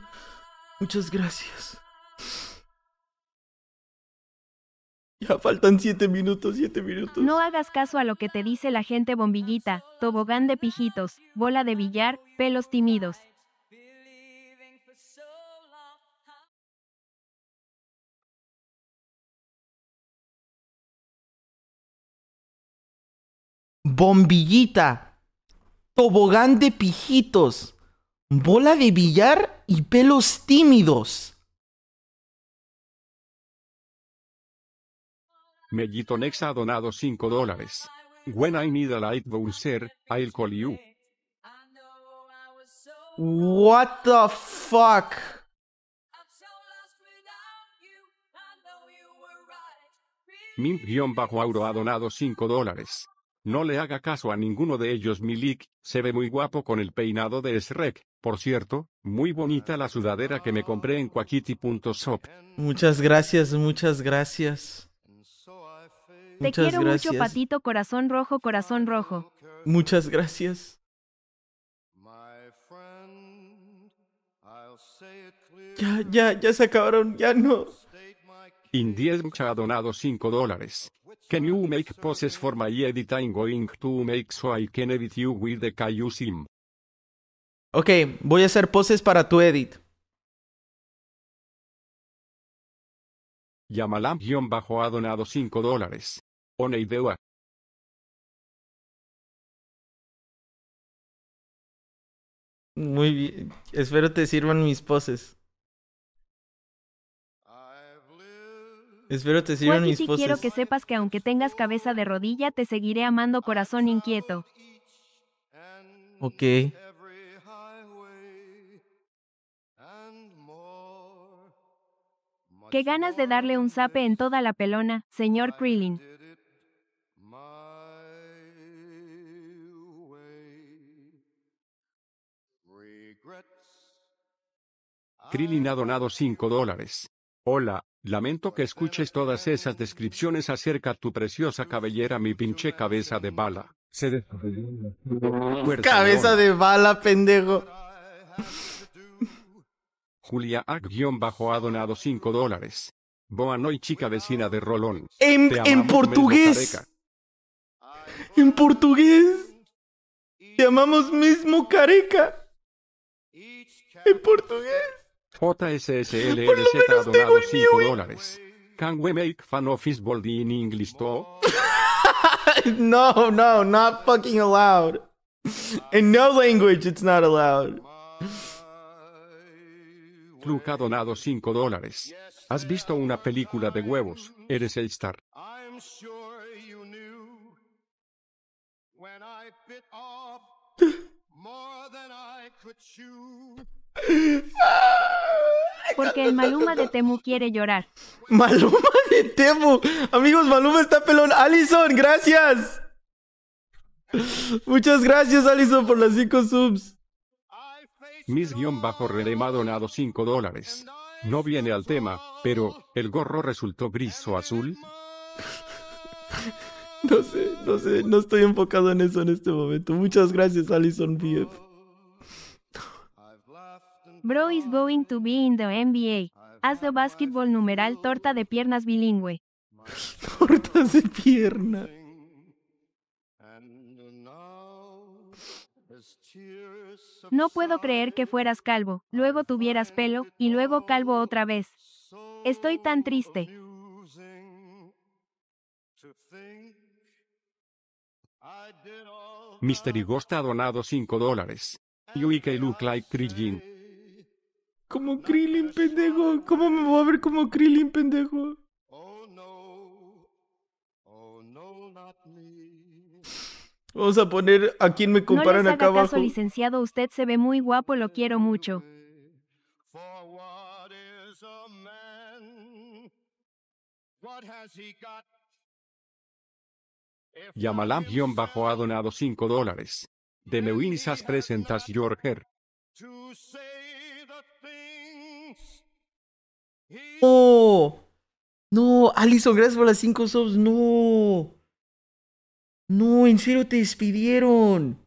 Muchas gracias. Ya faltan 7 minutos, 7 minutos. No hagas caso a lo que te dice la gente bombillita, tobogán de pijitos, bola de billar, pelos tímidos. bombillita, tobogán de pijitos, bola de billar y pelos tímidos. Mellito ha donado 5 dólares. When I need a light bouncer, I'll call you. What the fuck? bajo auro ha donado 5 dólares. No le haga caso a ninguno de ellos Milik, se ve muy guapo con el peinado de Shrek, por cierto, muy bonita la sudadera que me compré en Quackity.shop. Muchas gracias, muchas gracias. Te quiero mucho patito corazón rojo corazón rojo. Muchas gracias. Ya, ya, ya se acabaron, ya no. Indies ha donado 5 dólares. Can you make poses for my edit? I'm going to make so I can edit you with the Caillou Sim. Ok, voy a hacer poses para tu edit. Yamalam-bajo ha donado 5 dólares. Oneidea. Muy bien. Espero te sirvan mis poses. Espero te sirvan mis quiero que sepas que aunque tengas cabeza de rodilla, te seguiré amando corazón inquieto. Ok. Qué ganas de darle un zape en toda la pelona, señor Krillin. Krillin ha donado 5 dólares. Hola, lamento que escuches todas esas descripciones acerca tu preciosa cabellera, mi pinche cabeza de bala. Cabeza de bala, pendejo. Julia ag bajo ha donado 5 dólares. Noy, chica vecina de Rolón. En, en portugués. En portugués. Te amamos mismo careca. En portugués. JSSLRZ ha donado 5 eh. dólares. Can we make fan of his body in English too? no, no, not fucking allowed. In no language, it's not allowed. Luke ha donado 5 dólares. ¿Has visto una película de huevos? Eres el star. Porque el Maluma de Temu quiere llorar. Maluma de Temu. Amigos, Maluma está pelón. Alison, gracias. Muchas gracias, Alison, por las 5 subs. Miss guión bajo René donado 5 dólares. No viene al tema, pero ¿el gorro resultó gris o azul? No sé, no sé, no estoy enfocado en eso en este momento. Muchas gracias, Alison Bien Bro is going to be in the NBA. As the basketball numeral torta de piernas bilingüe. Tortas de pierna. No puedo creer que fueras calvo, luego tuvieras pelo, y luego calvo otra vez. Estoy tan triste. Mister Ghost ha donado 5 dólares. You look like Trillin. Como Krillin, pendejo. ¿Cómo me voy a ver como Krillin, pendejo? Oh, oh, Vamos a poner a quién me comparan no les haga acá caso, licenciado, usted se ve muy guapo, lo quiero mucho. Yamalam-bajo ha donado 5 dólares. De Meuinisas presentas George. No. No, Alison, gracias por las 5 subs. No. No, en serio te despidieron.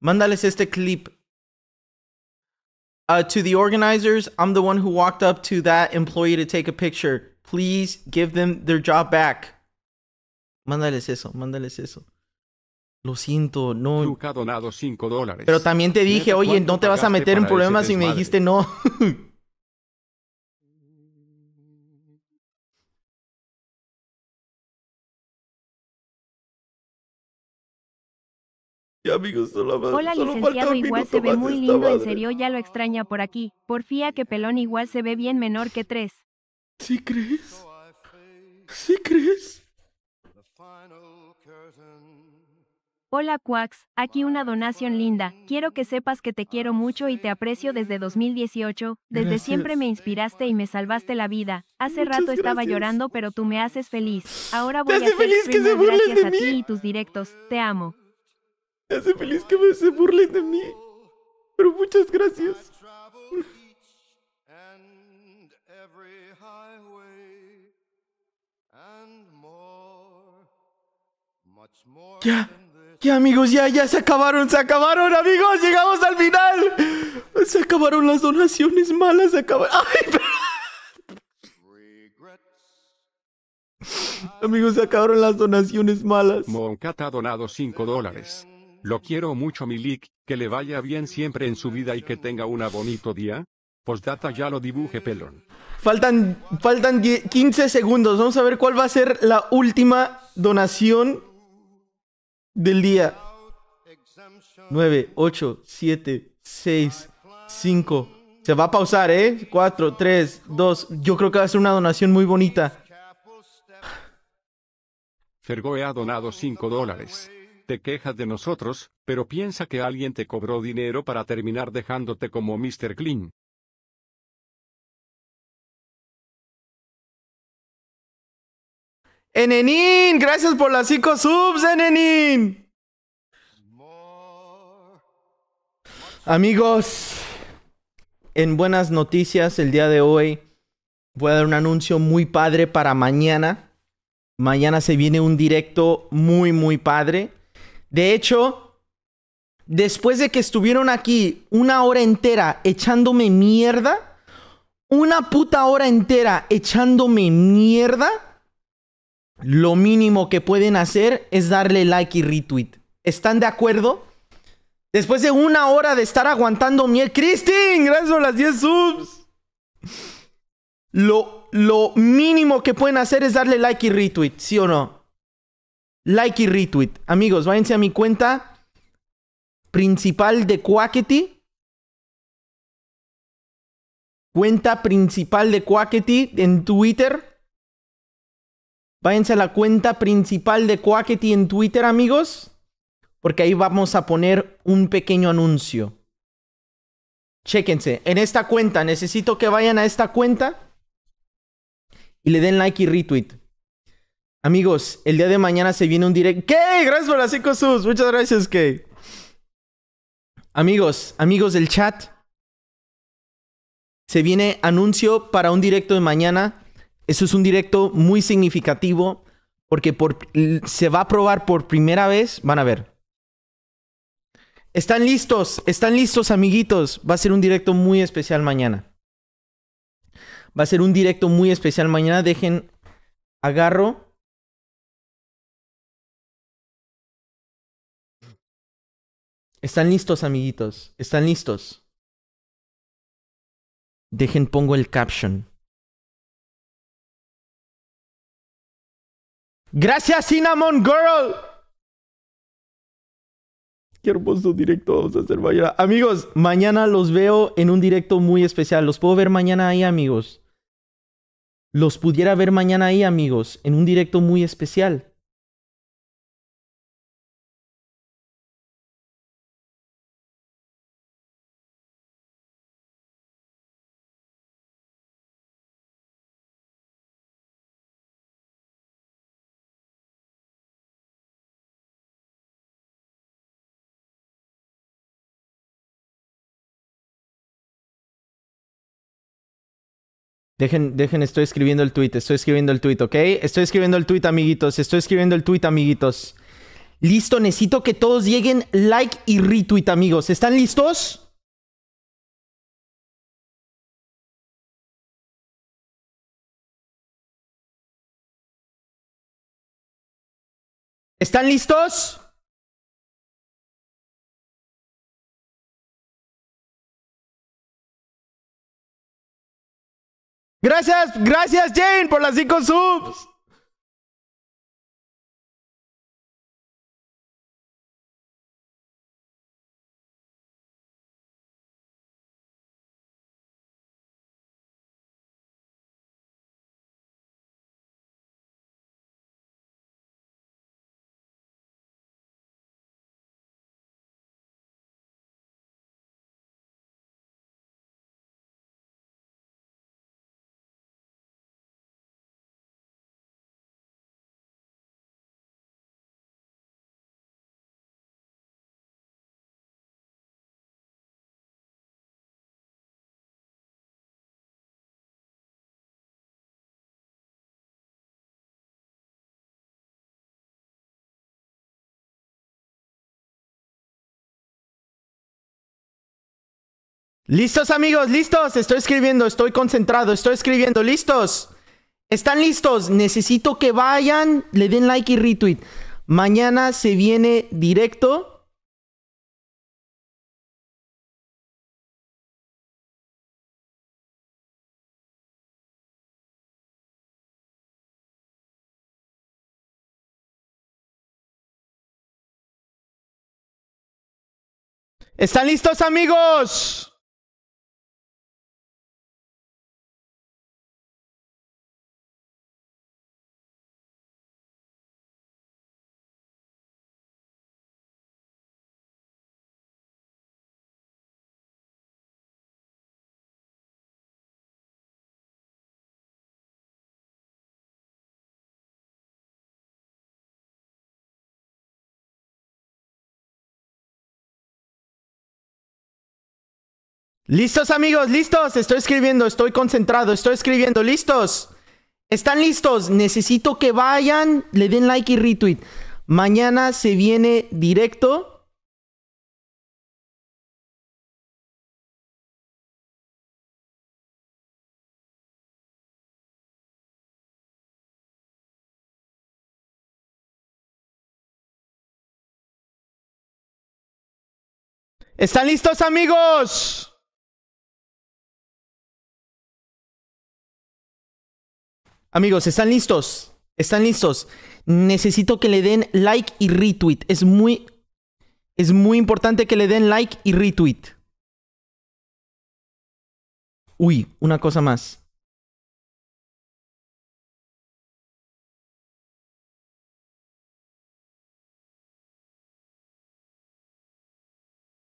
Mándales este clip. Uh, to the organizers, I'm the one who walked up to that employee to take a picture. Please give them their job back. Mándales eso, mándales eso. Lo siento, no. Luca donado 5 dólares. Pero también te dije, oye, no te vas a meter en problemas si me dijiste no. Hola, licenciado, igual se ve muy lindo, en serio, ya lo extraña por aquí. Porfía que pelón igual se ve bien menor que tres. ¿Sí crees? ¿Sí crees? Hola Quax, aquí una donación linda. Quiero que sepas que te quiero mucho y te aprecio desde 2018. Desde siempre me inspiraste y me salvaste la vida. Hace rato estaba llorando, pero tú me haces feliz. Ahora voy a feliz que se gracias de a ti y tus directos. Te amo hace feliz que me se burlen de mí. Pero muchas gracias. Ya, ya amigos, ya, ya se acabaron, se acabaron amigos, llegamos al final. Se acabaron las donaciones malas, se acabaron... ¡Ay, Amigos, se acabaron las donaciones malas. Moncata ha donado 5 dólares. Lo quiero mucho Milik, que le vaya bien siempre en su vida y que tenga un bonito día. Postdata ya lo dibuje pelón. Faltan, 15 segundos. Vamos a ver cuál va a ser la última donación del día. 9, 8, 7, 6, 5. Se va a pausar, ¿eh? 4, 3, 2. Yo creo que va a ser una donación muy bonita. Fergoe ha donado 5 dólares. Te quejas de nosotros, pero piensa que alguien te cobró dinero para terminar dejándote como Mr. Clean. Enenin, gracias por las 5 subs, Enenin. Amigos, en buenas noticias el día de hoy voy a dar un anuncio muy padre para mañana. Mañana se viene un directo muy, muy padre. De hecho, después de que estuvieron aquí una hora entera echándome mierda, una puta hora entera echándome mierda, lo mínimo que pueden hacer es darle like y retweet. ¿Están de acuerdo? Después de una hora de estar aguantando mierda, ¡Cristin! Gracias por las 10 subs. Lo, lo mínimo que pueden hacer es darle like y retweet, ¿sí o no? like y retweet. Amigos, váyanse a mi cuenta principal de Quackity. Cuenta principal de Quackity en Twitter. Váyanse a la cuenta principal de Quackity en Twitter, amigos. Porque ahí vamos a poner un pequeño anuncio. Chéquense, en esta cuenta, necesito que vayan a esta cuenta y le den like y retweet. Amigos, el día de mañana se viene un directo. ¿Qué? Gracias por las 5 subs. Muchas gracias, Kay. Amigos, amigos del chat. Se viene anuncio para un directo de mañana. Eso es un directo muy significativo porque por, se va a probar por primera vez. Van a ver. Están listos, están listos, amiguitos. Va a ser un directo muy especial mañana. Va a ser un directo muy especial mañana. Dejen, agarro Están listos, amiguitos. Están listos. Dejen, pongo el caption. Gracias, Cinnamon Girl. Qué hermoso directo vamos a hacer mañana. Amigos, mañana los veo en un directo muy especial. Los puedo ver mañana ahí, amigos. Los pudiera ver mañana ahí, amigos, en un directo muy especial. Dejen, dejen, estoy escribiendo el tweet, estoy escribiendo el tweet, ¿ok? Estoy escribiendo el tweet, amiguitos, estoy escribiendo el tweet, amiguitos. Listo, necesito que todos lleguen like y retweet, amigos. ¿Están listos? ¿Están listos? Gracias, gracias Jane por las cinco subs. Listos amigos, listos. Estoy escribiendo, estoy concentrado, estoy escribiendo, listos. Están listos. Necesito que vayan, le den like y retweet. Mañana se viene directo. ¿Están listos amigos? Listos amigos, listos. Estoy escribiendo, estoy concentrado, estoy escribiendo, listos. Están listos. Necesito que vayan, le den like y retweet. Mañana se viene directo. ¿Están listos amigos? Amigos, ¿están listos? ¿Están listos? Necesito que le den like y retweet. Es muy, es muy importante que le den like y retweet. Uy, una cosa más.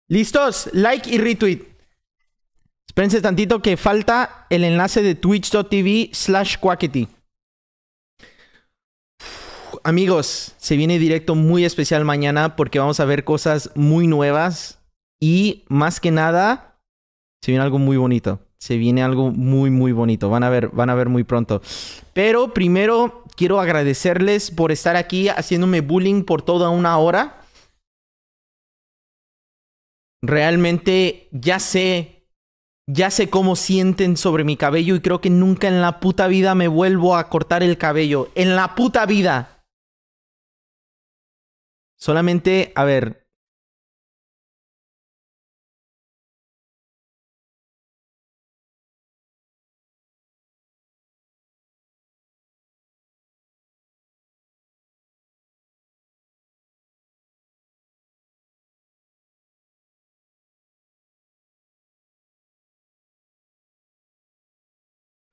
¿Listos? Like y retweet. Espérense tantito que falta el enlace de twitch.tv slash quackity. Amigos, se viene directo muy especial mañana porque vamos a ver cosas muy nuevas y más que nada se viene algo muy bonito. Se viene algo muy muy bonito. Van a ver, van a ver muy pronto. Pero primero quiero agradecerles por estar aquí haciéndome bullying por toda una hora. Realmente ya sé ya sé cómo sienten sobre mi cabello y creo que nunca en la puta vida me vuelvo a cortar el cabello. En la puta vida. Solamente, a ver,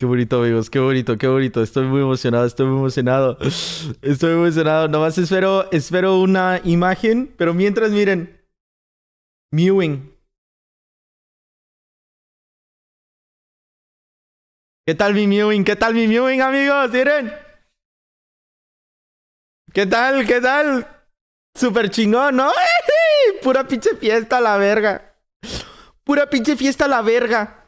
Qué bonito, amigos, qué bonito, qué bonito. Estoy muy emocionado, estoy muy emocionado. Estoy muy emocionado. Nomás espero, espero una imagen, pero mientras miren. Mewing. ¿Qué tal mi mewing? ¿Qué tal mi mewing, amigos? Miren. ¿Qué tal? ¿Qué tal? Super chingón, ¿no? Pura pinche fiesta a la verga. Pura pinche fiesta a la verga.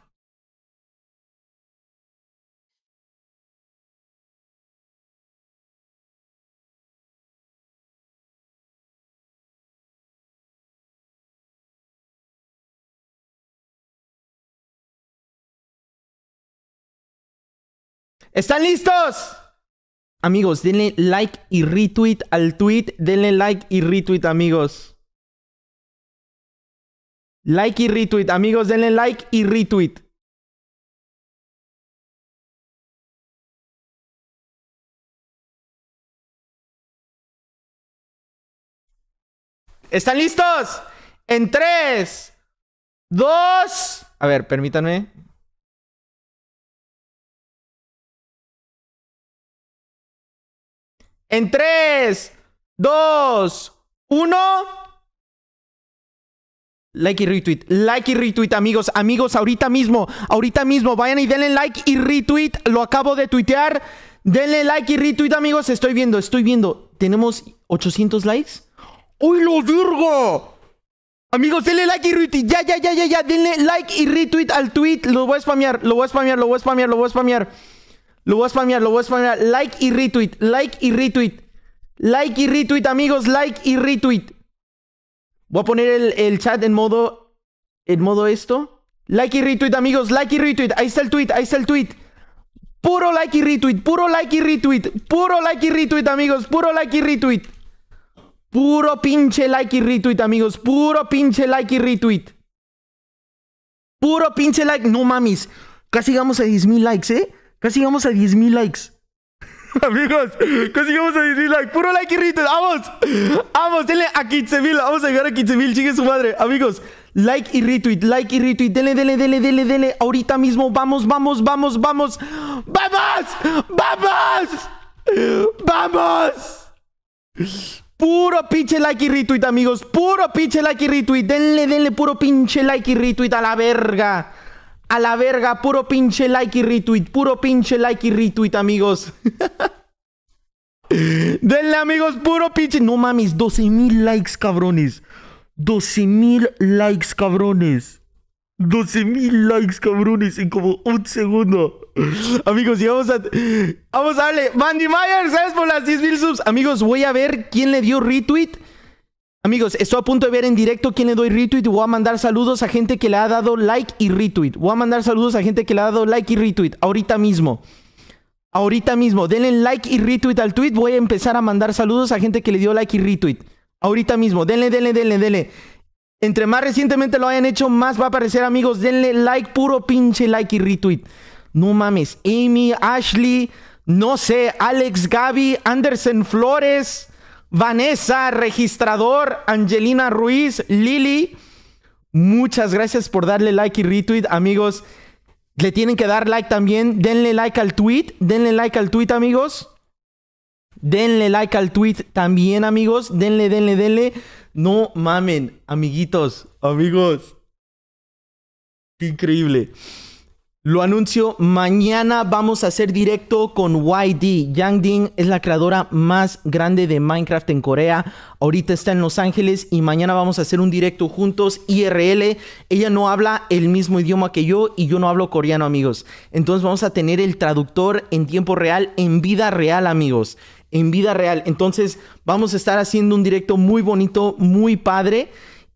¿Están listos? Amigos, denle like y retweet al tweet. Denle like y retweet, amigos. Like y retweet, amigos, denle like y retweet. ¿Están listos? En tres, dos... A ver, permítanme. En 3, 2, 1. Like y retweet, like y retweet amigos, amigos, ahorita mismo, ahorita mismo, vayan y denle like y retweet, lo acabo de tuitear, denle like y retweet amigos, estoy viendo, estoy viendo, tenemos 800 likes. ¡Uy, lo virgo! Amigos, denle like y retweet. Ya, ya, ya, ya, ya. Denle like y retweet al tweet. Lo voy a spamear, lo voy a spamear, lo voy a spamear, lo voy a spamear. Lo voy a spamear, lo voy a spamear. Like y retweet, like y retweet. Like y retweet, amigos, like y retweet. Voy a poner el, chat en modo, en modo esto. Like y retweet, amigos, like y retweet. Ahí está el tweet, ahí está el tweet. Puro like y retweet, puro like y retweet. Puro like y retweet, amigos, puro like y retweet. Puro pinche like y retweet, amigos. Puro pinche like y retweet. Puro pinche like. No mames. Casi llegamos a 10.000 likes, ¿eh? Casi llegamos a 10.000 likes. Amigos, casi llegamos a 10.000 likes. Puro like y retweet. ¡Vamos! ¡Vamos! Denle a 15.000. Vamos a llegar a 15.000. Chingue su madre. Amigos, like y retweet. Like y retweet. Denle, denle, denle, denle, denle. Ahorita mismo. Vamos, vamos, vamos, vamos. ¡Vamos! ¡Vamos! ¡Vamos! Puro pinche like y retweet, amigos. Puro pinche like y retweet. Denle, denle puro pinche like y retweet a la verga a la verga. Puro pinche like y retweet. Puro pinche like y retweet, amigos. Denle, amigos, puro pinche. No mames, 12 mil likes, cabrones. 12 mil likes, cabrones. 12 mil likes, cabrones, en como un segundo. Amigos, y vamos a. Vamos a darle. Mandy Myers, ¿sabes por las 10 mil subs? Amigos, voy a ver quién le dio retweet. Amigos, estoy a punto de ver en directo quién le doy retweet. Voy a mandar saludos a gente que le ha dado like y retweet. Voy a mandar saludos a gente que le ha dado like y retweet. Ahorita mismo. Ahorita mismo. Denle like y retweet al tweet. Voy a empezar a mandar saludos a gente que le dio like y retweet. Ahorita mismo. Denle, denle, denle, denle. Entre más recientemente lo hayan hecho, más va a aparecer, amigos. Denle like, puro pinche like y retweet. No mames. Amy, Ashley, no sé, Alex, Gaby, Anderson Flores. Vanessa, registrador, Angelina Ruiz, Lili. Muchas gracias por darle like y retweet, amigos. Le tienen que dar like también. Denle like al tweet. Denle like al tweet, amigos. Denle like al tweet también, amigos. Denle, denle, denle. No mamen, amiguitos, amigos. increíble. Lo anuncio, mañana vamos a hacer directo con YD. Yang Ding es la creadora más grande de Minecraft en Corea. Ahorita está en Los Ángeles y mañana vamos a hacer un directo juntos IRL. Ella no habla el mismo idioma que yo y yo no hablo coreano, amigos. Entonces vamos a tener el traductor en tiempo real, en vida real, amigos. En vida real. Entonces vamos a estar haciendo un directo muy bonito, muy padre.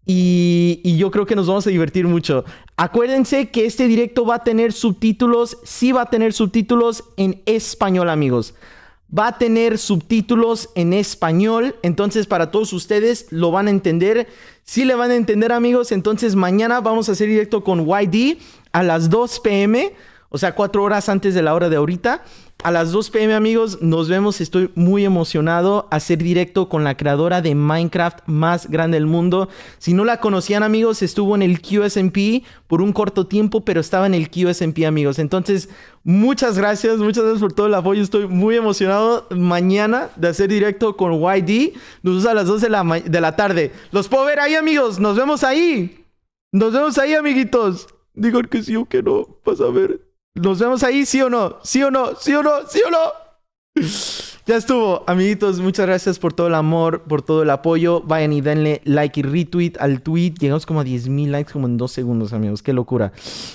Y, yo creo que nos vamos a divertir mucho. Acuérdense que este directo va a tener subtítulos, sí va a tener subtítulos en español, amigos. Va a tener subtítulos en español, entonces para todos ustedes lo van a entender. sí le van a entender, amigos, entonces mañana vamos a hacer directo con YD a las 2 pm. O sea, cuatro horas antes de la hora de ahorita. A las 2 pm amigos, nos vemos. Estoy muy emocionado a hacer directo con la creadora de Minecraft más grande del mundo. Si no la conocían amigos, estuvo en el QSMP por un corto tiempo, pero estaba en el QSMP amigos. Entonces, muchas gracias, muchas gracias por todo el apoyo. Estoy muy emocionado mañana de hacer directo con YD. Nos vemos a las 2 de la, de la tarde. Los puedo ver ahí amigos, nos vemos ahí. Nos vemos ahí amiguitos. Digan que sí o que no, vas a ver. ¿Nos vemos ahí? ¿Sí o no? ¿Sí o no? ¿Sí o no? ¿Sí o no? Ya estuvo, amiguitos. Muchas gracias por todo el amor, por todo el apoyo. Vayan y denle like y retweet al tweet. Llegamos como a 10.000 likes como en dos segundos, amigos. Qué locura.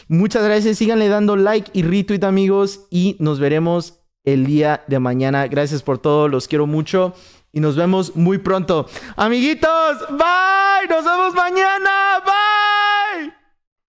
Muchas gracias. Síganle dando like y retweet, amigos. Y nos veremos el día de mañana. Gracias por todo. Los quiero mucho. Y nos vemos muy pronto. Amiguitos, bye. Nos vemos mañana. Bye.